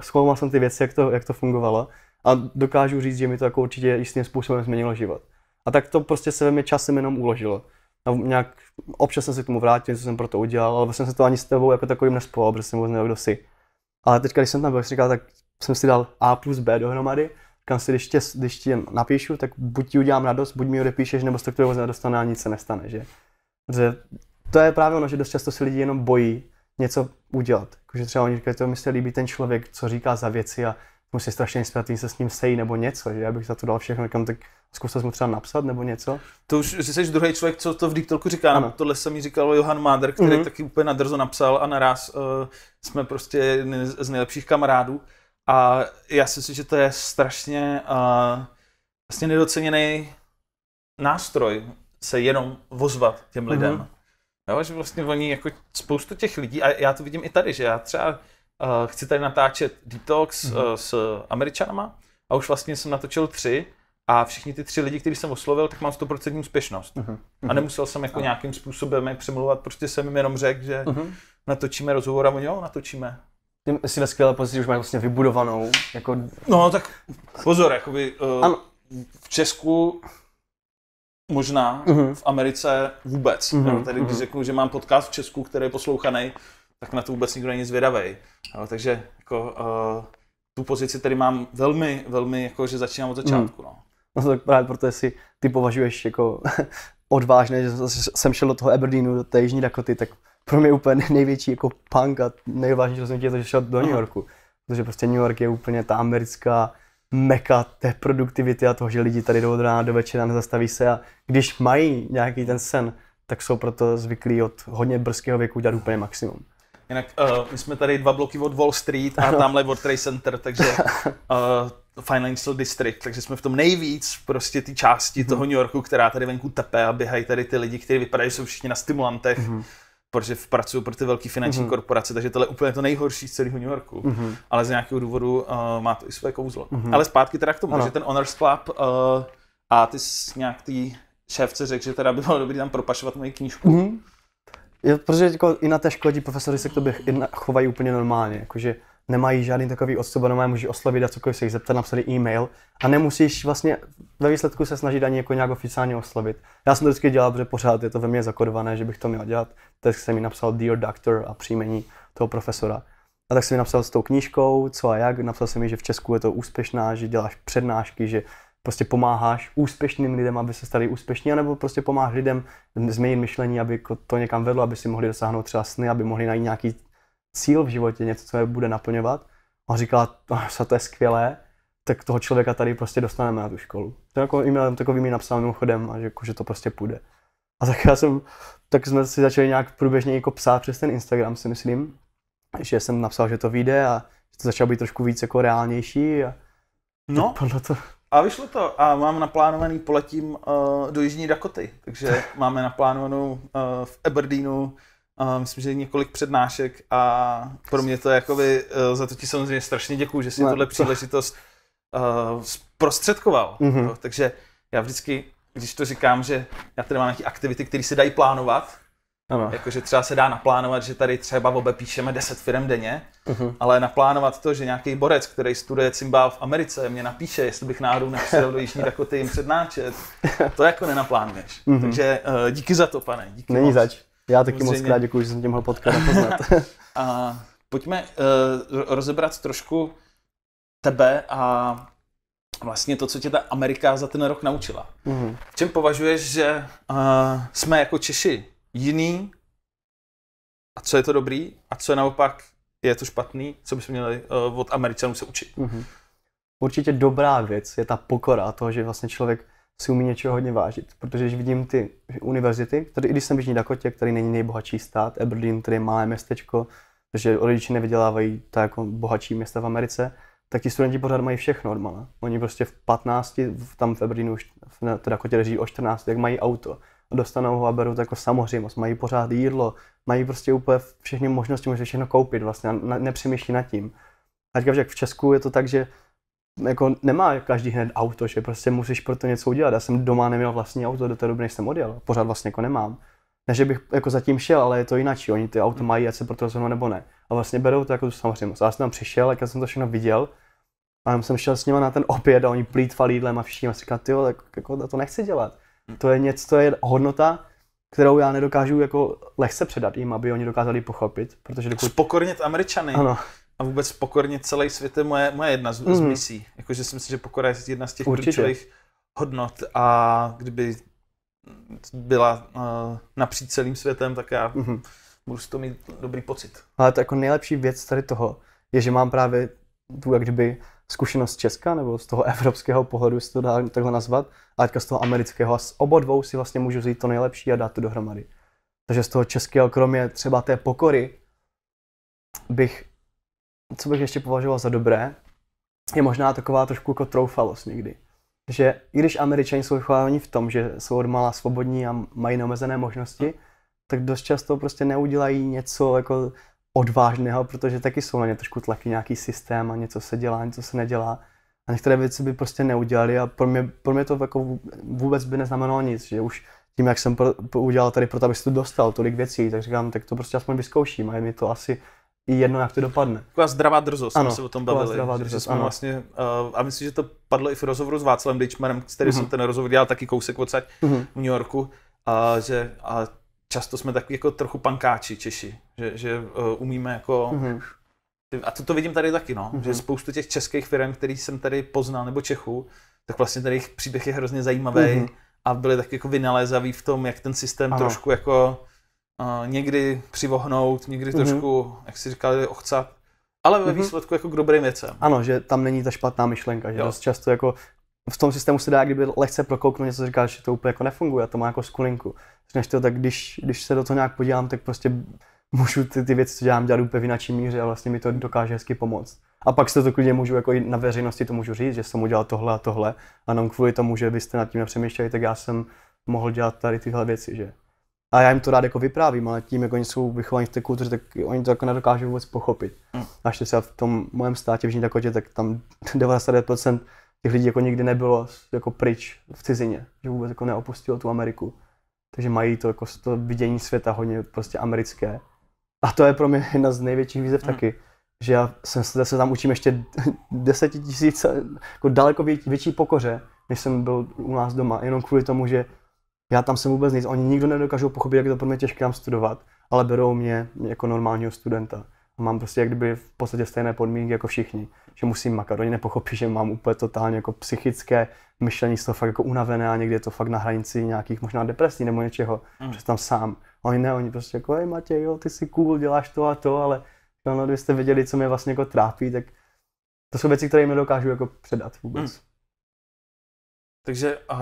zkoumal jsem ty věci, jak to, jak to fungovalo a dokážu říct, že mi to jako určitě jistým způsobem změnilo život. A tak to prostě se ve mě časem jenom uložilo a no, nějak občas jsem se k tomu vrátil, co jsem pro to udělal, ale vlastně jsem to ani s tebou jako takovým nespoval, protože jsem vůbec kdo jsi. Ale teďka, když jsem tam byl, jsem říkal, tak jsem si dal A plus B dohromady, kam si, když tě, když tě napíšu, tak buď ti udělám radost, buď mi odepíšeš, nebo se to k nedostane a nic se nestane, že? Protože to je právě ono, že dost často si lidi jenom bojí něco udělat. Jakože třeba oni říkají, to mi se líbí ten člověk, co říká za věci a musí strašně inspirativní se s ním sejí nebo něco, že já bych za to dal všechno, kam tak Zkusil jsem třeba napsat nebo něco? To už jsi druhý člověk, co to v Diktorku říká. Ano. Tohle se mi říkal Johan Máder, který mm-hmm. taky úplně nadrzo napsal a naraz uh, jsme prostě z nejlepších kamarádů. A já si myslím, že to je strašně uh, vlastně nedoceněný nástroj se jenom vozvat těm mhm. lidem. Mm-hmm. Jo, že vlastně oni jako spoustu těch lidí, a já to vidím i tady, že já třeba uh, chci tady natáčet Detox mm-hmm. uh, s Američanama a už vlastně jsem natočil tři a všichni ty tři lidi, kteří jsem oslovil, tak mám 100% úspěšnost. Uh-huh. A mhm. nemusel jsem jako uh-huh. nějakým způsobem je přemluvat, prostě jsem jim jenom řekl, že uh-huh. natočíme rozhovor a oni jo, natočíme. Ty jsi ve skvělé pozici, už máš vlastně vybudovanou. Jako... No tak pozor, jakoby uh, ano. v Česku možná, uh-huh. v Americe vůbec. Uh-huh. tady když uh-huh. řeknu, že mám podcast v Česku, který je poslouchaný, tak na to vůbec nikdo není zvědavý. No, takže jako, uh, tu pozici tady mám velmi, velmi, jako, že začínám od začátku. No. No tak právě proto, jestli ty považuješ jako odvážné, že jsem šel do toho Aberdeenu, do té Jižní Dakoty, tak pro mě úplně největší jako punk a nejvážnější rozhodnutí je to, že šel do New Yorku. Protože prostě New York je úplně ta americká meka té produktivity a toho, že lidi tady do rána do večera, nezastaví se a když mají nějaký ten sen, tak jsou proto zvyklí od hodně brzkého věku dělat úplně maximum. Jinak uh, my jsme tady dva bloky od Wall Street a ano. tamhle od Trade Center, takže uh, Financial District, takže jsme v tom nejvíc prostě ty části mm. toho New Yorku, která tady venku tepe a běhají tady ty lidi, kteří vypadají, že jsou všichni na stimulantech. mm. protože pracují pro ty velké finanční mm korporace, takže tohle je úplně to nejhorší z celého New Yorku. mm Ale z nějakého důvodu uh, má to i své kouzlo. mm Ale zpátky teda k tomu, ano. že ten Honors Club uh, a ty jsi nějak tý šéfce řekl, že teda by bylo dobré tam propašovat moji knížku. mm Jo, protože jako i na té ti profesory se k tobě chovají úplně normálně, jakože nemají žádný takový odstup a normálně můžeš oslovit a cokoliv se jich zeptat, napsali e-mail a nemusíš vlastně ve výsledku se snažit ani jako nějak oficiálně oslovit. Já jsem to vždycky dělal, protože pořád je to ve mně zakodované, že bych to měl dělat, tak jsem mi napsal Dear Doctor a příjmení toho profesora. A tak jsem mi napsal s tou knížkou, co a jak, napsal jsem mi, že v Česku je to úspěšná, že děláš přednášky, že prostě pomáháš úspěšným lidem, aby se stali úspěšní, anebo prostě pomáháš lidem změnit myšlení, aby jako to někam vedlo, aby si mohli dosáhnout třeba sny, aby mohli najít nějaký cíl v životě, něco, co je bude naplňovat. A říkala, to, to je skvělé, tak toho člověka tady prostě dostaneme na tu školu. To jako e-mailem takovým mi napsal mimochodem, a že, jako, že to prostě půjde. A tak já jsem, tak jsme si začali nějak průběžně jako psát přes ten Instagram, si myslím, že jsem napsal, že to vyjde a že to začalo být trošku víc jako reálnější. A no. Podle to, a vyšlo to a mám naplánovaný poletím uh, do Jižní Dakoty, takže máme naplánovanou uh, v Aberdeenu Uh, eh, myslím, že několik přednášek a pro mě to je jakoby, uh, za to ti samozřejmě strašně děkuju, že jsi ne, tohle příležitost uh, zprostředkoval. Mm-hmm. No, takže já vždycky, když to říkám, že já tady mám nějaké aktivity, které se dají plánovat, ano. jakože třeba se dá naplánovat, že tady třeba obepíšeme 10 firm denně, Uhum. Ale naplánovat to, že nějaký borec, který studuje cymbál v Americe, mě napíše, jestli bych náhodou nepřijel do Jižní Dakoty jim přednáčet, to jako nenaplánuješ. Uhum. Takže uh, díky za to, pane. Díky Není moc. zač. Já taky Můžeme. moc krát děkuji, že jsem tě mohl potkat a poznat. a pojďme uh, rozebrat trošku tebe a vlastně to, co tě ta Amerika za ten rok naučila. Uhum. V čem považuješ, že uh, jsme jako Češi jiný a co je to dobrý a co je naopak je to špatný, co bychom měli uh, od Američanů se učit. Mm-hmm. Určitě dobrá věc je ta pokora toho, že vlastně člověk si umí něčeho hodně vážit. Protože když vidím ty univerzity, tady i když jsem v Jižní Dakotě, který není nejbohatší stát, Aberdeen, který je malé městečko, protože rodiče nevydělávají tak jako bohatší města v Americe, tak ti studenti pořád mají všechno normálně. Oni prostě v 15, tam v Aberdeenu, v Dakotě leží o 14, tak mají auto dostanou ho a berou to jako samozřejmost, mají pořád jídlo, mají prostě úplně všechny možnosti, může všechno koupit vlastně, a nepřemýšlí nad tím. A teďka však v Česku je to tak, že jako nemá každý hned auto, že prostě musíš pro to něco udělat. Já jsem doma neměl vlastní auto do té doby, než jsem odjel. Pořád vlastně jako nemám. Ne, že bych jako zatím šel, ale je to jinak. Oni ty auto mají, ať se pro to rozhodnou nebo ne. A vlastně berou to jako tu samozřejmost. Já jsem tam přišel, jak jsem to všechno viděl, a jsem šel s nimi na ten oběd a oni plítvali jídlem a všichni a říkal, ty tak jako to nechci dělat. To je něco, to je hodnota, kterou já nedokážu jako lehce předat jim, aby oni dokázali pochopit, protože dokud... Spokornit Američany. Ano. A vůbec pokornit celý svět je moje, moje jedna z, mm. z mhm. misí. Jakože si myslím, že pokora je jedna z těch Určitě. klíčových hodnot a kdyby byla uh, napříč celým světem, tak já mm budu si to mít dobrý pocit. Ale to jako nejlepší věc tady toho je, že mám právě tu jak kdyby zkušenost Česka nebo z toho evropského pohledu, jestli to dá takhle nazvat, a teďka z toho amerického. A s obou dvou si vlastně můžu vzít to nejlepší a dát to dohromady. Takže z toho českého, kromě třeba té pokory, bych, co bych ještě považoval za dobré, je možná taková trošku jako troufalost někdy. Že i když američani jsou vychováni v tom, že jsou malá svobodní a mají neomezené možnosti, tak dost často prostě neudělají něco jako odvážného, protože taky jsou na ně trošku tlaky nějaký systém a něco se dělá, něco se nedělá. A některé věci by prostě neudělali a pro mě, pro mě to jako vůbec by neznamenalo nic, že už tím, jak jsem pro, pro, udělal tady proto, abych si to dostal, tolik věcí, tak říkám, tak to prostě aspoň vyzkouším a je mi to asi i jedno, jak to dopadne. Taková zdravá drzost, ano, jsme se o tom bavili. Zdravá drzost, jsme ano. Vlastně, uh, a myslím, že to padlo i v rozhovoru s Václavem Dičmanem, který uh-huh. jsem mhm. ten rozhovor dělal taky kousek odsaď uh-huh. Mhm. v New Yorku, a, že a často jsme tak jako trochu pankáči Češi že, že uh, umíme jako... Mm-hmm. A to, to vidím tady taky, no, mm-hmm. že spoustu těch českých firm, který jsem tady poznal, nebo Čechů, tak vlastně tady jejich příběh je hrozně zajímavý mm-hmm. a byli tak jako vynalézaví v tom, jak ten systém ano. trošku jako uh, někdy přivohnout, někdy mm-hmm. trošku, jak si říkali, ochcat, ale ve mm-hmm. výsledku jako k dobrým věcem. Ano, že tam není ta špatná myšlenka, že dost často jako v tom systému se dá kdyby lehce prokouknout něco, říkáš, že to úplně jako nefunguje to má jako skulinku. Než to, tak když, když se do toho nějak podívám, tak prostě můžu ty, ty věci, co dělám, dělat úplně v jináčí míře a vlastně mi to dokáže hezky pomoct. A pak se to klidně můžu jako i na veřejnosti to můžu říct, že jsem udělal tohle a tohle a jenom kvůli tomu, že vy jste nad tím nepřemýšleli, tak já jsem mohl dělat tady tyhle věci, že. A já jim to rád jako vyprávím, ale tím, jak oni jsou vychovaní v té kultuře, tak oni to jako nedokážou vůbec pochopit. Mm. Až třeba v tom mém státě v Jižní tak tam 99% těch lidí jako nikdy nebylo jako pryč v cizině, že vůbec jako neopustilo tu Ameriku. Takže mají to jako to vidění světa hodně prostě americké. A to je pro mě jedna z největších výzev mm. taky, že já jsem, se tam učím ještě desetitisíce, jako daleko větší pokoře, než jsem byl u nás doma, jenom kvůli tomu, že já tam jsem vůbec nic, oni nikdo nedokážou pochopit, jak je to pro mě těžké tam studovat, ale berou mě jako normálního studenta. A mám prostě jak kdyby v podstatě stejné podmínky jako všichni, že musím makat. Oni nepochopí, že mám úplně totálně jako psychické myšlení, z toho fakt jako unavené a někdy je to fakt na hranici nějakých možná depresí nebo něčeho, mm. protože tam sám oni ne, oni prostě jako, hej Matěj, jo, ty jsi cool, děláš to a to, ale no, no, kdybyste věděli, co mě vlastně jako trápí, tak to jsou věci, které jim nedokážu jako předat vůbec. Hmm. Takže uh,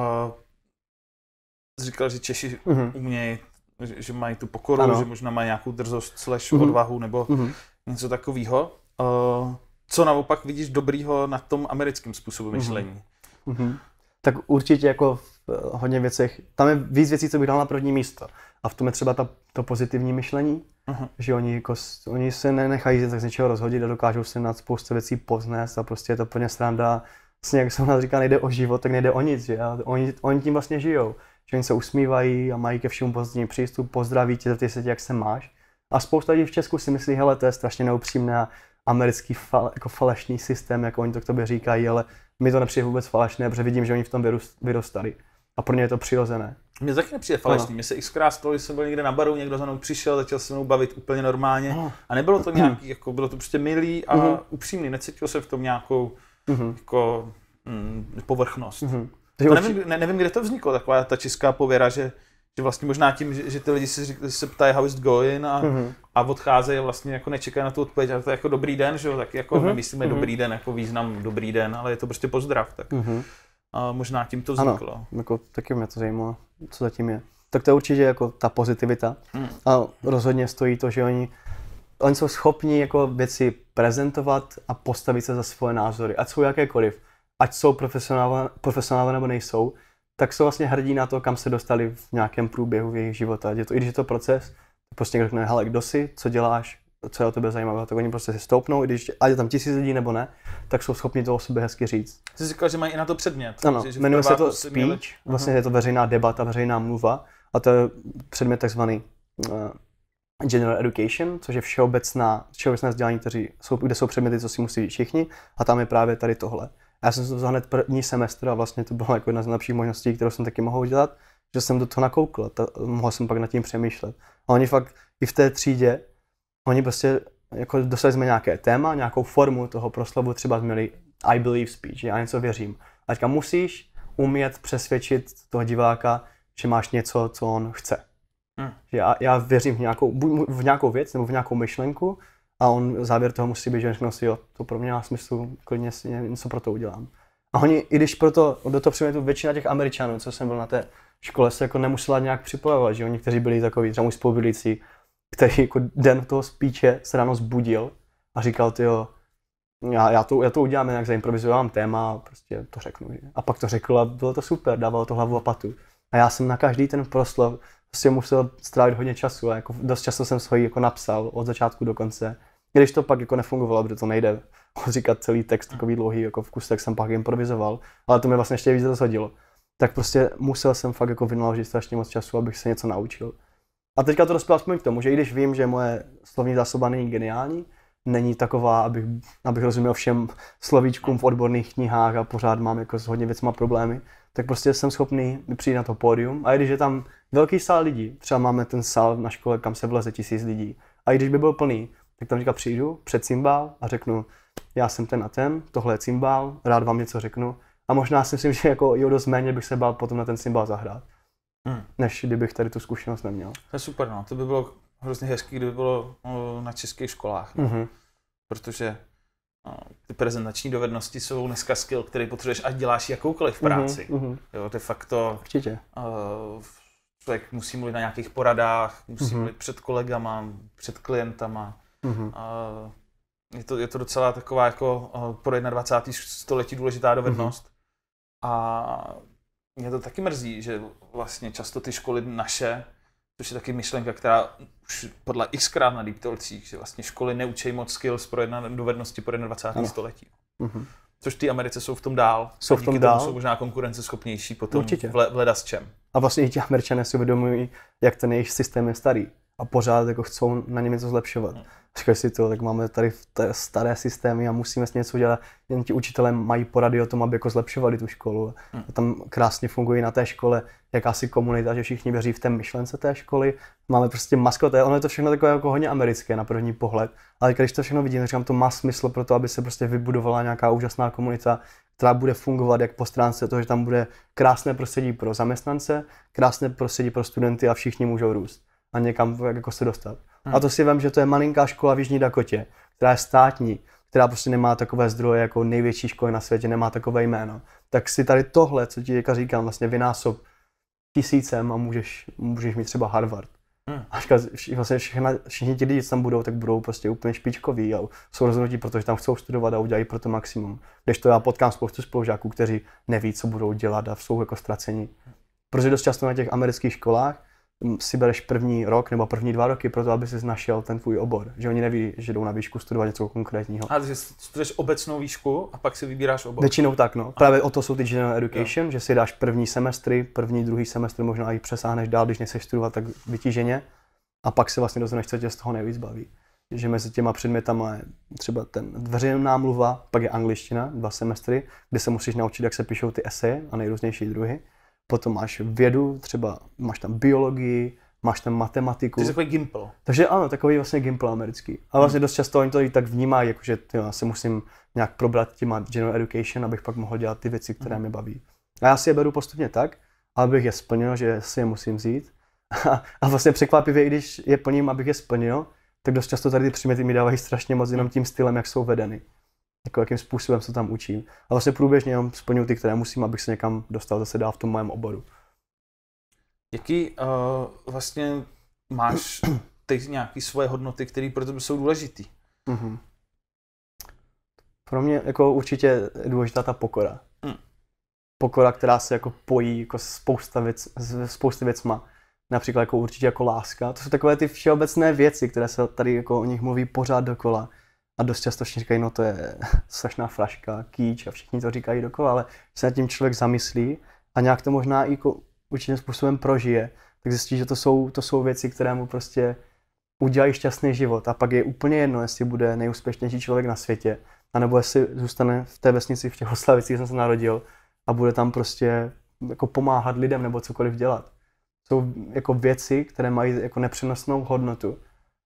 říkal, že Češi uh-huh. umějí, že, že mají tu pokoru, ano. že možná mají nějakou drzost, slash uh-huh. odvahu nebo uh-huh. něco takového. Uh, eh, co naopak vidíš dobrýho na tom americkém způsobu myšlení? Uh-huh. Uh-huh. Tak určitě jako Eh, hodně věcech, tam je víc věcí, co bych dal na první místo. A v tom je třeba ta, to pozitivní myšlení, uh-huh. že oni, jako, oni se nenechají tak z něčeho rozhodit a dokážou se nad spoustu věcí poznést a prostě je to plně sranda. Vlastně, jak jsem nás říkal, nejde o život, tak nejde o nic, že? A oni, oni tím vlastně žijou. Že oni se usmívají a mají ke všemu pozitivní přístup, pozdraví tě, ty se tě, jak se máš. A spousta lidí v Česku si myslí, hele, to je strašně neupřímné americký fal, jako falešný systém, jako oni to k tobě říkají, ale mi to nepřijde vůbec falešné, protože vidím, že oni v tom vyrostali a pro ně je to přirozené. Mně taky nepřijde falešný. Mně se xkrát stalo, že jsem byl někde na baru, někdo za mnou přišel, začal se mnou bavit úplně normálně. A nebylo to nějaký, jako bylo to prostě milý a mm upřímný. Necítil jsem v tom nějakou mhm. jako, mm, povrchnost. Mm-hmm. nevím, ne, nevím, kde to vzniklo, taková ta česká pověra, že, že vlastně možná tím, že, že ty lidi se, řík, se ptají how is it going a, mhm. a odcházejí vlastně jako nečekají na tu odpověď, ale to je jako dobrý den, že jo, tak jako mm-hmm. my myslíme mm dobrý den, jako význam dobrý den, ale je to prostě pozdrav. Tak. mm a možná tím to vzniklo. Ano, jako, taky mě to zajímalo, co zatím je. Tak to je určitě jako ta pozitivita. Hmm. A rozhodně stojí to, že oni, oni jsou schopni jako věci prezentovat a postavit se za svoje názory, ať jsou jakékoliv. Ať jsou profesionálové, nebo nejsou, tak jsou vlastně hrdí na to, kam se dostali v nějakém průběhu v jejich života. Je to, I když je to proces, prostě někdo řekne, hele, kdo jsi, co děláš, co je o tebe zajímavé, tak oni prostě si stoupnou, i když ať je tam tisíc lidí nebo ne, tak jsou schopni to o sobě hezky říct. Jsi říkal, že mají i na to předmět. Ano, že jmenuje se to speech, měli... vlastně uh-huh. je to veřejná debata, veřejná mluva a to je předmět takzvaný uh, General Education, což je všeobecná, všeobecné vzdělání, kteří jsou, kde jsou předměty, co si musí všichni a tam je právě tady tohle. A já jsem to vzal hned první semestr a vlastně to bylo jako jedna z nejlepších možností, kterou jsem taky mohl udělat, že jsem do toho nakoukl, a mohl jsem pak nad tím přemýšlet. A oni fakt i v té třídě Oni prostě jako dostali jsme nějaké téma, nějakou formu toho proslovu, třeba jsme měli I believe speech, já něco věřím. A teďka musíš umět přesvědčit toho diváka, že máš něco, co on chce. Hmm. Já, já věřím v nějakou, buď v nějakou věc nebo v nějakou myšlenku a on závěr toho musí být, že řeknu si, jo, to pro mě má smysl, klidně si něco pro to udělám. A oni, i když proto do toho tu většina těch Američanů, co jsem byl na té škole, se jako nemusela nějak připojovat, že oni, kteří byli takový, třeba můj spolubydlící, který jako den toho spíče se ráno zbudil a říkal, ty jo, já, já, to, já to udělám jinak, zaimprovizovám téma a prostě to řeknu. Že? A pak to řekl a bylo to super, dávalo to hlavu a patu. A já jsem na každý ten proslov prostě musel strávit hodně času a jako dost času jsem svoji jako napsal od začátku do konce. Když to pak jako nefungovalo, protože to nejde říkat celý text takový dlouhý jako v kus, tak jsem pak improvizoval, ale to mi vlastně ještě víc zasadilo. Tak prostě musel jsem fakt jako vynaložit strašně moc času, abych se něco naučil. A teďka to dospěl aspoň k tomu, že i když vím, že moje slovní zásoba není geniální, není taková, abych, abych rozuměl všem slovíčkům v odborných knihách a pořád mám jako s hodně věcma problémy, tak prostě jsem schopný přijít na to pódium. A i když je tam velký sál lidí, třeba máme ten sál na škole, kam se vleze tisíc lidí, a i když by byl plný, tak tam říká přijdu před cymbál a řeknu, já jsem ten a ten, tohle je cymbál, rád vám něco řeknu. A možná si myslím, že jako jo, dost méně bych se bál potom na ten cymbál zahrát hmm. než kdybych tady tu zkušenost neměl. To je super, no. To by bylo hrozně hezký, kdyby bylo no, na českých školách. No. Mm-hmm. Protože no, ty prezentační dovednosti jsou dneska skill, který potřebuješ, ať děláš jakoukoliv mhm, práci. Mm-hmm. Jo, de facto. Určitě. Uh, člověk musí mluvit na nějakých poradách, musí mm-hmm. mluvit před kolegama, před klientama. Mm-hmm. Uh, je to, je to docela taková jako uh, pro 21. století důležitá dovednost. Mm-hmm. A mě to taky mrzí, že vlastně často ty školy naše, což je taky myšlenka, která už podle xkrát na Deep že vlastně školy neučí moc skills pro jedna, dovednosti pro 21. Ano. století. Mm-hmm. Což ty Americe jsou v tom dál. Jsou v tom dál. Jsou možná konkurenceschopnější potom Určitě. v, le, v leda s čem. A vlastně i ti Američané si uvědomují, jak ten jejich systém je starý a pořád jako chcou na něm něco zlepšovat. Hmm. Říkáš si to, tak máme tady staré systémy a musíme s něco dělat. Jen ti učitelé mají porady o tom, aby jako zlepšovali tu školu. Hmm. A tam krásně fungují na té škole jakási komunita, že všichni věří v té myšlence té školy. Máme prostě maskoté, ono je to všechno takové jako hodně americké na první pohled. Ale když to všechno vidím, říkám, to má smysl pro to, aby se prostě vybudovala nějaká úžasná komunita, která bude fungovat jak po stránce toho, že tam bude krásné prostředí pro zaměstnance, krásné prostředí pro studenty a všichni můžou růst a někam jako se dostat. Hmm. A to si vím, že to je malinká škola v Jižní Dakotě, která je státní, která prostě nemá takové zdroje jako největší školy na světě, nemá takové jméno. Tak si tady tohle, co ti teďka říkám, vlastně vynásob tisícem a můžeš, můžeš mít třeba Harvard. Hmm. A říká, vlastně všechna, všichni ti lidi, co tam budou, tak budou prostě úplně špičkoví a jsou rozhodnutí, protože tam chcou studovat a udělají pro to maximum. Když to já potkám spoustu spolužáků, kteří neví, co budou dělat a jsou jako ztraceni. Protože dost často na těch amerických školách si bereš první rok nebo první dva roky pro to, aby si našel ten tvůj obor. Že oni neví, že jdou na výšku studovat něco konkrétního. A že studuješ obecnou výšku a pak si vybíráš obor. Většinou tak, no. Právě Aha. o to jsou ty general education, jo. že si dáš první semestry, první, druhý semestr, možná i přesáhneš dál, když nechceš studovat tak vytíženě. A pak se vlastně dozvíš, co tě z toho nejvíc baví. Že mezi těma předmětama je třeba ten veřejná mluva, pak je angličtina, dva semestry, kde se musíš naučit, jak se píšou ty eseje a nejrůznější druhy potom máš vědu, třeba máš tam biologii, máš tam matematiku. To je takový gimpl. Takže ano, takový vlastně gimpl americký. A vlastně hmm. dost často oni to i tak vnímají, jakože ty, já se musím nějak probrat těma general education, abych pak mohl dělat ty věci, které hmm. mě baví. A já si je beru postupně tak, abych je splnil, že si je musím vzít. A, a vlastně překvapivě, i když je plním, abych je splnil, tak dost často tady ty předměty mi dávají strašně moc jenom tím stylem, jak jsou vedeny jako jakým způsobem se tam učím. A vlastně průběžně jenom splňuji ty, které musím, abych se někam dostal zase dál v tom mém oboru. Jaký uh, vlastně máš teď nějaké svoje hodnoty, které pro tebe jsou důležité? Mm-hmm. Pro mě jako určitě je důležitá ta pokora. Mm. Pokora, která se jako pojí jako spousta, věc, spousta věcma. Například jako určitě jako láska. To jsou takové ty všeobecné věci, které se tady jako o nich mluví pořád dokola a dost často všichni říkají, no to je strašná flaška, kýč a všichni to říkají dokola, ale když se nad tím člověk zamyslí a nějak to možná i jako určitým způsobem prožije, tak zjistí, že to jsou, to jsou věci, které mu prostě udělají šťastný život a pak je úplně jedno, jestli bude nejúspěšnější člověk na světě, anebo jestli zůstane v té vesnici v Čechoslavicích, kde jsem se narodil a bude tam prostě jako pomáhat lidem nebo cokoliv dělat. Jsou jako věci, které mají jako nepřenosnou hodnotu,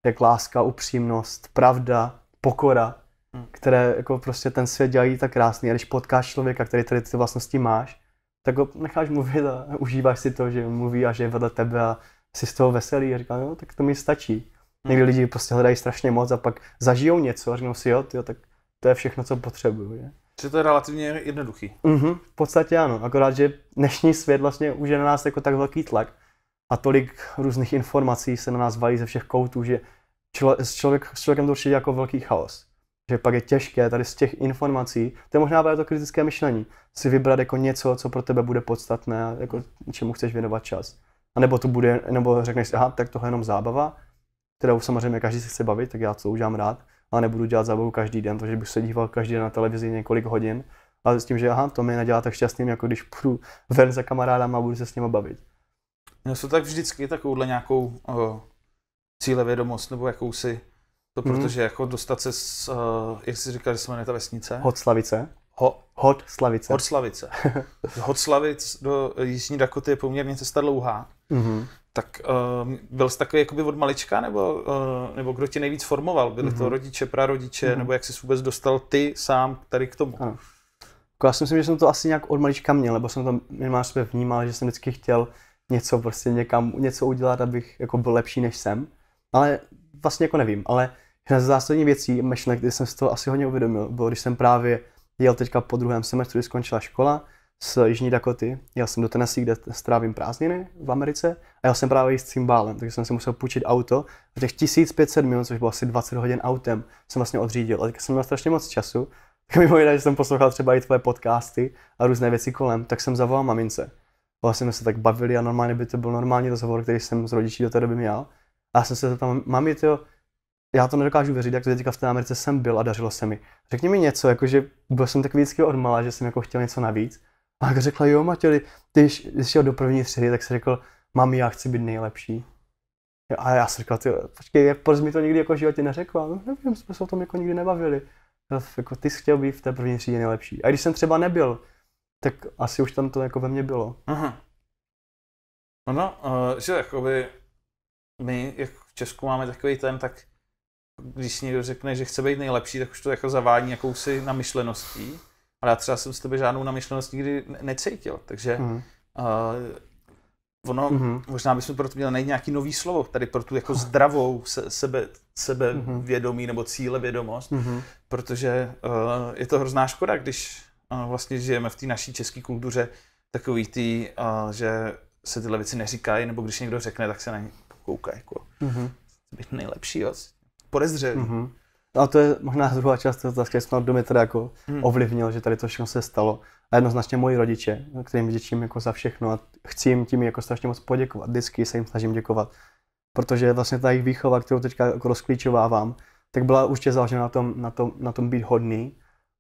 jak láska, upřímnost, pravda, pokora, hmm. které jako prostě ten svět dělají tak krásný. A když potkáš člověka, který tady ty vlastnosti máš, tak ho necháš mluvit a užíváš si to, že mluví a že je vedle tebe a jsi z toho veselý a říká, no tak to mi stačí. Hmm. Někdy lidi prostě hledají strašně moc a pak zažijou něco a řeknou si, jo, tyjo, tak to je všechno, co potřebuju. Že? Že to je relativně jednoduchý. Mm-hmm, v podstatě ano, akorát, že dnešní svět vlastně už je na nás jako tak velký tlak a tolik různých informací se na nás valí ze všech koutů, že s, člověk, s člověkem to určitě jako velký chaos. Že pak je těžké tady z těch informací, to je možná právě to kritické myšlení, si vybrat jako něco, co pro tebe bude podstatné, jako čemu chceš věnovat čas. A nebo to bude, nebo řekneš, aha, tak tohle je jenom zábava, kterou samozřejmě každý se chce bavit, tak já to udělám rád, a nebudu dělat zábavu každý den, protože bych se díval každý den na televizi několik hodin, A s tím, že aha, to mě nedělá tak šťastným, jako když půjdu ven za kamarádama a budu se s nimi bavit. Měl no, jsem tak vždycky takovouhle nějakou uh, cílevědomost nebo jakousi to, hmm. protože jako dostat se z, uh, jak jsi říkal, že se jmenuje ta vesnice? Hodslavice. Ho, Hod Slavice. Hod Slavice. Hod Slavic do Jižní Dakoty je poměrně cesta dlouhá. Mm-hmm. Tak um, byl jsi takový jakoby od malička, nebo, uh, nebo kdo tě nejvíc formoval? Byli mm-hmm. to mhm. rodiče, prarodiče, mm-hmm. nebo jak jsi vůbec dostal ty sám tady k tomu? Ano. Jako já si myslím, že jsem to asi nějak od malička měl, nebo jsem to minimálně sebe vnímal, že jsem vždycky chtěl něco prostě někam, něco udělat, abych jako byl lepší než jsem. Ale vlastně jako nevím, ale jedna z zásadní věcí, myšlenek, kdy jsem si to asi hodně uvědomil, bylo, když jsem právě jel teďka po druhém semestru, kdy skončila škola z Jižní Dakoty. Jel jsem do Tennessee, kde strávím prázdniny v Americe a jel jsem právě s cymbálem, takže jsem si musel půjčit auto a těch 1500 mil, což bylo asi 20 hodin autem, jsem vlastně odřídil. A tak jsem měl strašně moc času, tak mimo jiné, že jsem poslouchal třeba i tvoje podcasty a různé věci kolem, tak jsem zavolal mamince. Vlastně jsme se tak bavili a normálně by to byl normální rozhovor, který jsem s rodiči do té doby měl. A já jsem se zeptal, mami, tyjo, já to nedokážu věřit, jak to teďka v té Americe jsem byl a dařilo se mi. Řekni mi něco, jakože byl jsem takový vždycky odmala, že jsem jako chtěl něco navíc. A jak řekla, jo, Matěj, ty jsi šel do první třídy, tak jsem řekl, mami, já chci být nejlepší. A já jsem řekl, ty, počkej, jak proč mi to nikdy jako v životě neřekla? No, nevím, jsme se o tom jako nikdy nebavili. jako, ty jsi chtěl být v té první třídě nejlepší. A když jsem třeba nebyl, tak asi už tam to jako ve mně bylo. Aha. No, no, eh, že jakoby my jak v Česku máme takový ten, tak když si někdo řekne, že chce být nejlepší, tak už to jako zavádí jakousi namyšleností. Ale já třeba jsem s tebe žádnou namyšlenost nikdy necítil, takže mm. uh, ono, mm-hmm. možná bychom pro to měli najít nějaký nový slovo, tady pro tu jako zdravou se, sebe, mhm. sebevědomí mm-hmm. nebo vědomost, mm-hmm. protože uh, je to hrozná škoda, když uh, vlastně žijeme v té naší české kultuře takový tý, uh, že se tyhle věci neříkají, nebo když někdo řekne, tak se na ně kouká, jako mm-hmm. být nejlepší a podezřelý. Mm-hmm. A to je možná druhá část té otázky, snad do mě teda jako hmm. ovlivnil, že tady to všechno se stalo. A jednoznačně moji rodiče, kterým vděčím jako za všechno a chci jim tím jako strašně moc poděkovat. Vždycky se jim snažím děkovat. Protože vlastně ta jejich výchova, kterou teďka jako rozklíčovávám, tak byla určitě založena na tom, na tom, na tom být hodný.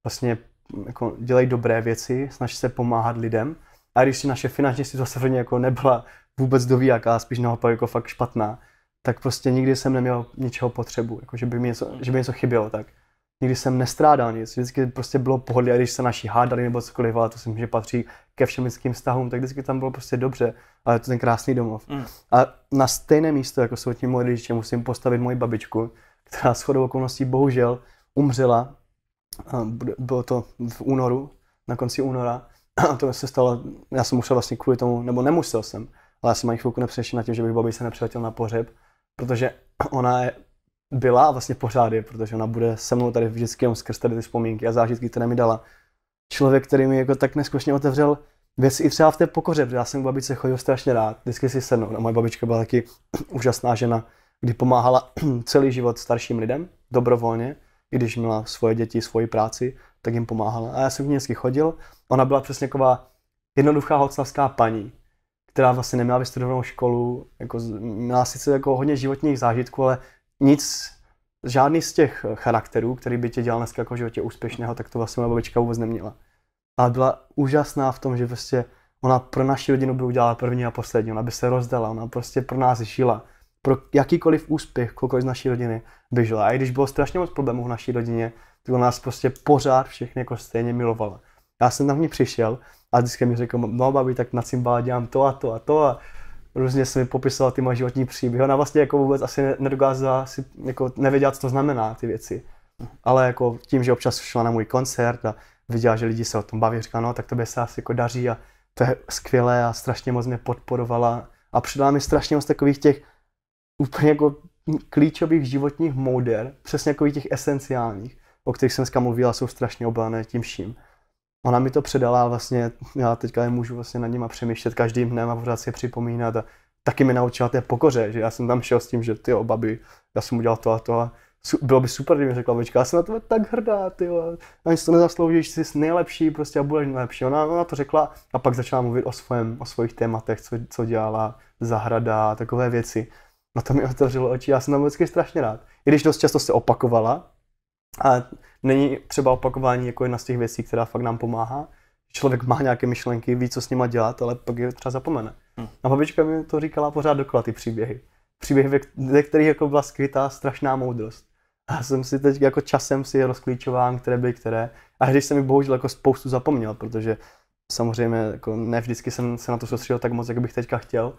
Vlastně jako dělej dobré věci, snaž se pomáhat lidem. A když si naše finanční situace jako nebyla vůbec jaká, spíš naopak jako fakt špatná, tak prostě nikdy jsem neměl ničeho potřebu, jako že by mi něco, že by něco chybělo, tak nikdy jsem nestrádal nic, vždycky prostě bylo pohodlí, a když se naši hádali nebo cokoliv, ale to si myslím, že patří ke všem lidským vztahům, tak vždycky tam bylo prostě dobře, ale to ten krásný domov. Mm. A na stejné místo, jako jsou ti moje rodiče, musím postavit moji babičku, která s chodou okolností bohužel umřela, bylo to v únoru, na konci února, a to se stalo, já jsem musel vlastně kvůli tomu, nebo nemusel jsem, ale já jsem ani chvilku nepřešel na tím, že bych Bobby se nepřiletěl na pohřeb, protože ona je, byla a vlastně pořád je, protože ona bude se mnou tady vždycky jenom skrz tady ty vzpomínky a zážitky, které mi dala. Člověk, který mi jako tak neskutečně otevřel věci i třeba v té pokoře, protože já jsem k babičce chodil strašně rád, vždycky si sednul. A moje babička byla taky úžasná žena, kdy pomáhala celý život starším lidem dobrovolně, i když měla svoje děti, svoji práci, tak jim pomáhala. A já jsem k ní vždycky chodil. Ona byla přesně taková jednoduchá hoclavská paní, která vlastně neměla vystudovanou školu, jako, měla sice jako hodně životních zážitků, ale nic, žádný z těch charakterů, který by tě dělal dneska jako životě úspěšného, tak to vlastně moje babička vůbec neměla. A byla úžasná v tom, že prostě ona pro naši rodinu by udělala první a poslední, ona by se rozdala, ona prostě pro nás žila. Pro jakýkoliv úspěch kohokoliv z naší rodiny by žila. A i když bylo strašně moc problémů v naší rodině, tak ona nás prostě pořád všechny jako stejně milovala. Já jsem tam v ní přišel a vždycky mi řekl, no babi, tak na cymbále dělám to a to a to a různě jsem mi popisoval ty moje životní příběhy. Ona vlastně jako vůbec asi nedokázala, si, jako nevěděla, co to znamená ty věci. Ale jako tím, že občas šla na můj koncert a viděla, že lidi se o tom baví, říkala, no tak tobě se asi jako daří a to je skvělé a strašně moc mě podporovala a přidala mi strašně moc takových těch úplně jako klíčových životních moder, přesně jako těch esenciálních, o kterých jsem dneska mluvila, jsou strašně obalené tím vším ona mi to předala vlastně, já teďka je můžu vlastně nad nima přemýšlet každým dnem a pořád si je připomínat a taky mi naučila té pokoře, že já jsem tam šel s tím, že ty babi, já jsem udělal to a to a bylo by super, kdyby řekla babička, já jsem na to tak hrdá, ty ani si to nezasloužíš, jsi nejlepší prostě a budeš nejlepší. Ona, ona to řekla a pak začala mluvit o, svém, o svých tématech, co, co dělala, zahrada a takové věci. No to mi otevřelo oči, já jsem tam vždycky strašně rád. I když dost často se opakovala, a není třeba opakování jako jedna z těch věcí, která fakt nám pomáhá. Člověk má nějaké myšlenky, ví, co s nima dělat, ale pak je třeba zapomene. Hmm. A babička mi to říkala pořád dokola ty příběhy. Příběhy, ve kterých jako byla skrytá strašná moudrost. A jsem si teď jako časem si je které byly které. A když jsem mi bohužel jako spoustu zapomněl, protože samozřejmě jako ne vždycky jsem se na to soustředil tak moc, jak bych teďka chtěl,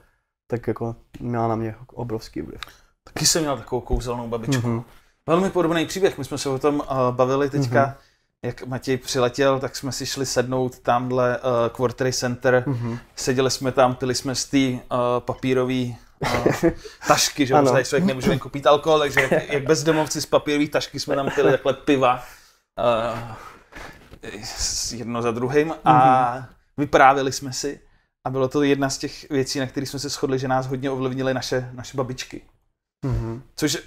tak jako měla na mě obrovský vliv. Taky jsem měl takovou kouzelnou babičku. Mm-hmm velmi podobný příběh. My jsme se o tom uh, bavili teďka, mm-hmm. jak Matěj přiletěl, tak jsme si šli sednout tamhle uh, eh, Quartery Center. Mm-hmm. Seděli jsme tam, pili jsme z té uh, papírové uh, tašky, že tady člověk nemůže jen koupit alkohol, takže jak, jak bezdomovci z papírové tašky jsme tam pili takhle piva. Uh, jedno za druhým a mm-hmm. vyprávěli jsme si. A bylo to jedna z těch věcí, na které jsme se shodli, že nás hodně ovlivnily naše, naše babičky. Mm-hmm. Což uh,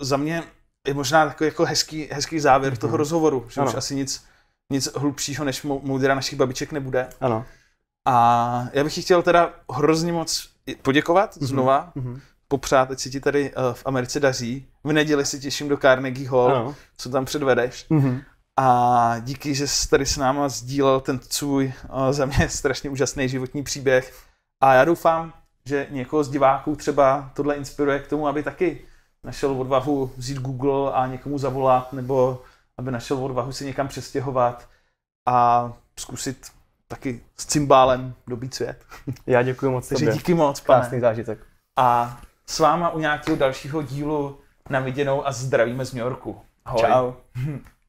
za mě je možná takový jako hezký, hezký závěr mm-hmm. toho rozhovoru, že ano. už asi nic, nic hlubšího než moudra našich babiček nebude. Ano. A já bych chtěl teda hrozně moc poděkovat mm-hmm. znova, mm-hmm. popřát, ať se ti tady uh, v Americe daří. V neděli se těším do Carnegie Hall, ano. co tam předvedeš. Mm-hmm. A díky, že jsi tady s náma sdílel ten svůj uh, za mě strašně úžasný životní příběh. A já doufám, že někoho z diváků třeba tohle inspiruje k tomu, aby taky našel odvahu vzít Google a někomu zavolat, nebo aby našel odvahu se někam přestěhovat a zkusit taky s cymbálem dobít svět. Já děkuji moc tobě. díky moc, pane. Krásný zážitek. A s váma u nějakého dalšího dílu na viděnou a zdravíme z New Yorku. Ahoj. Čau.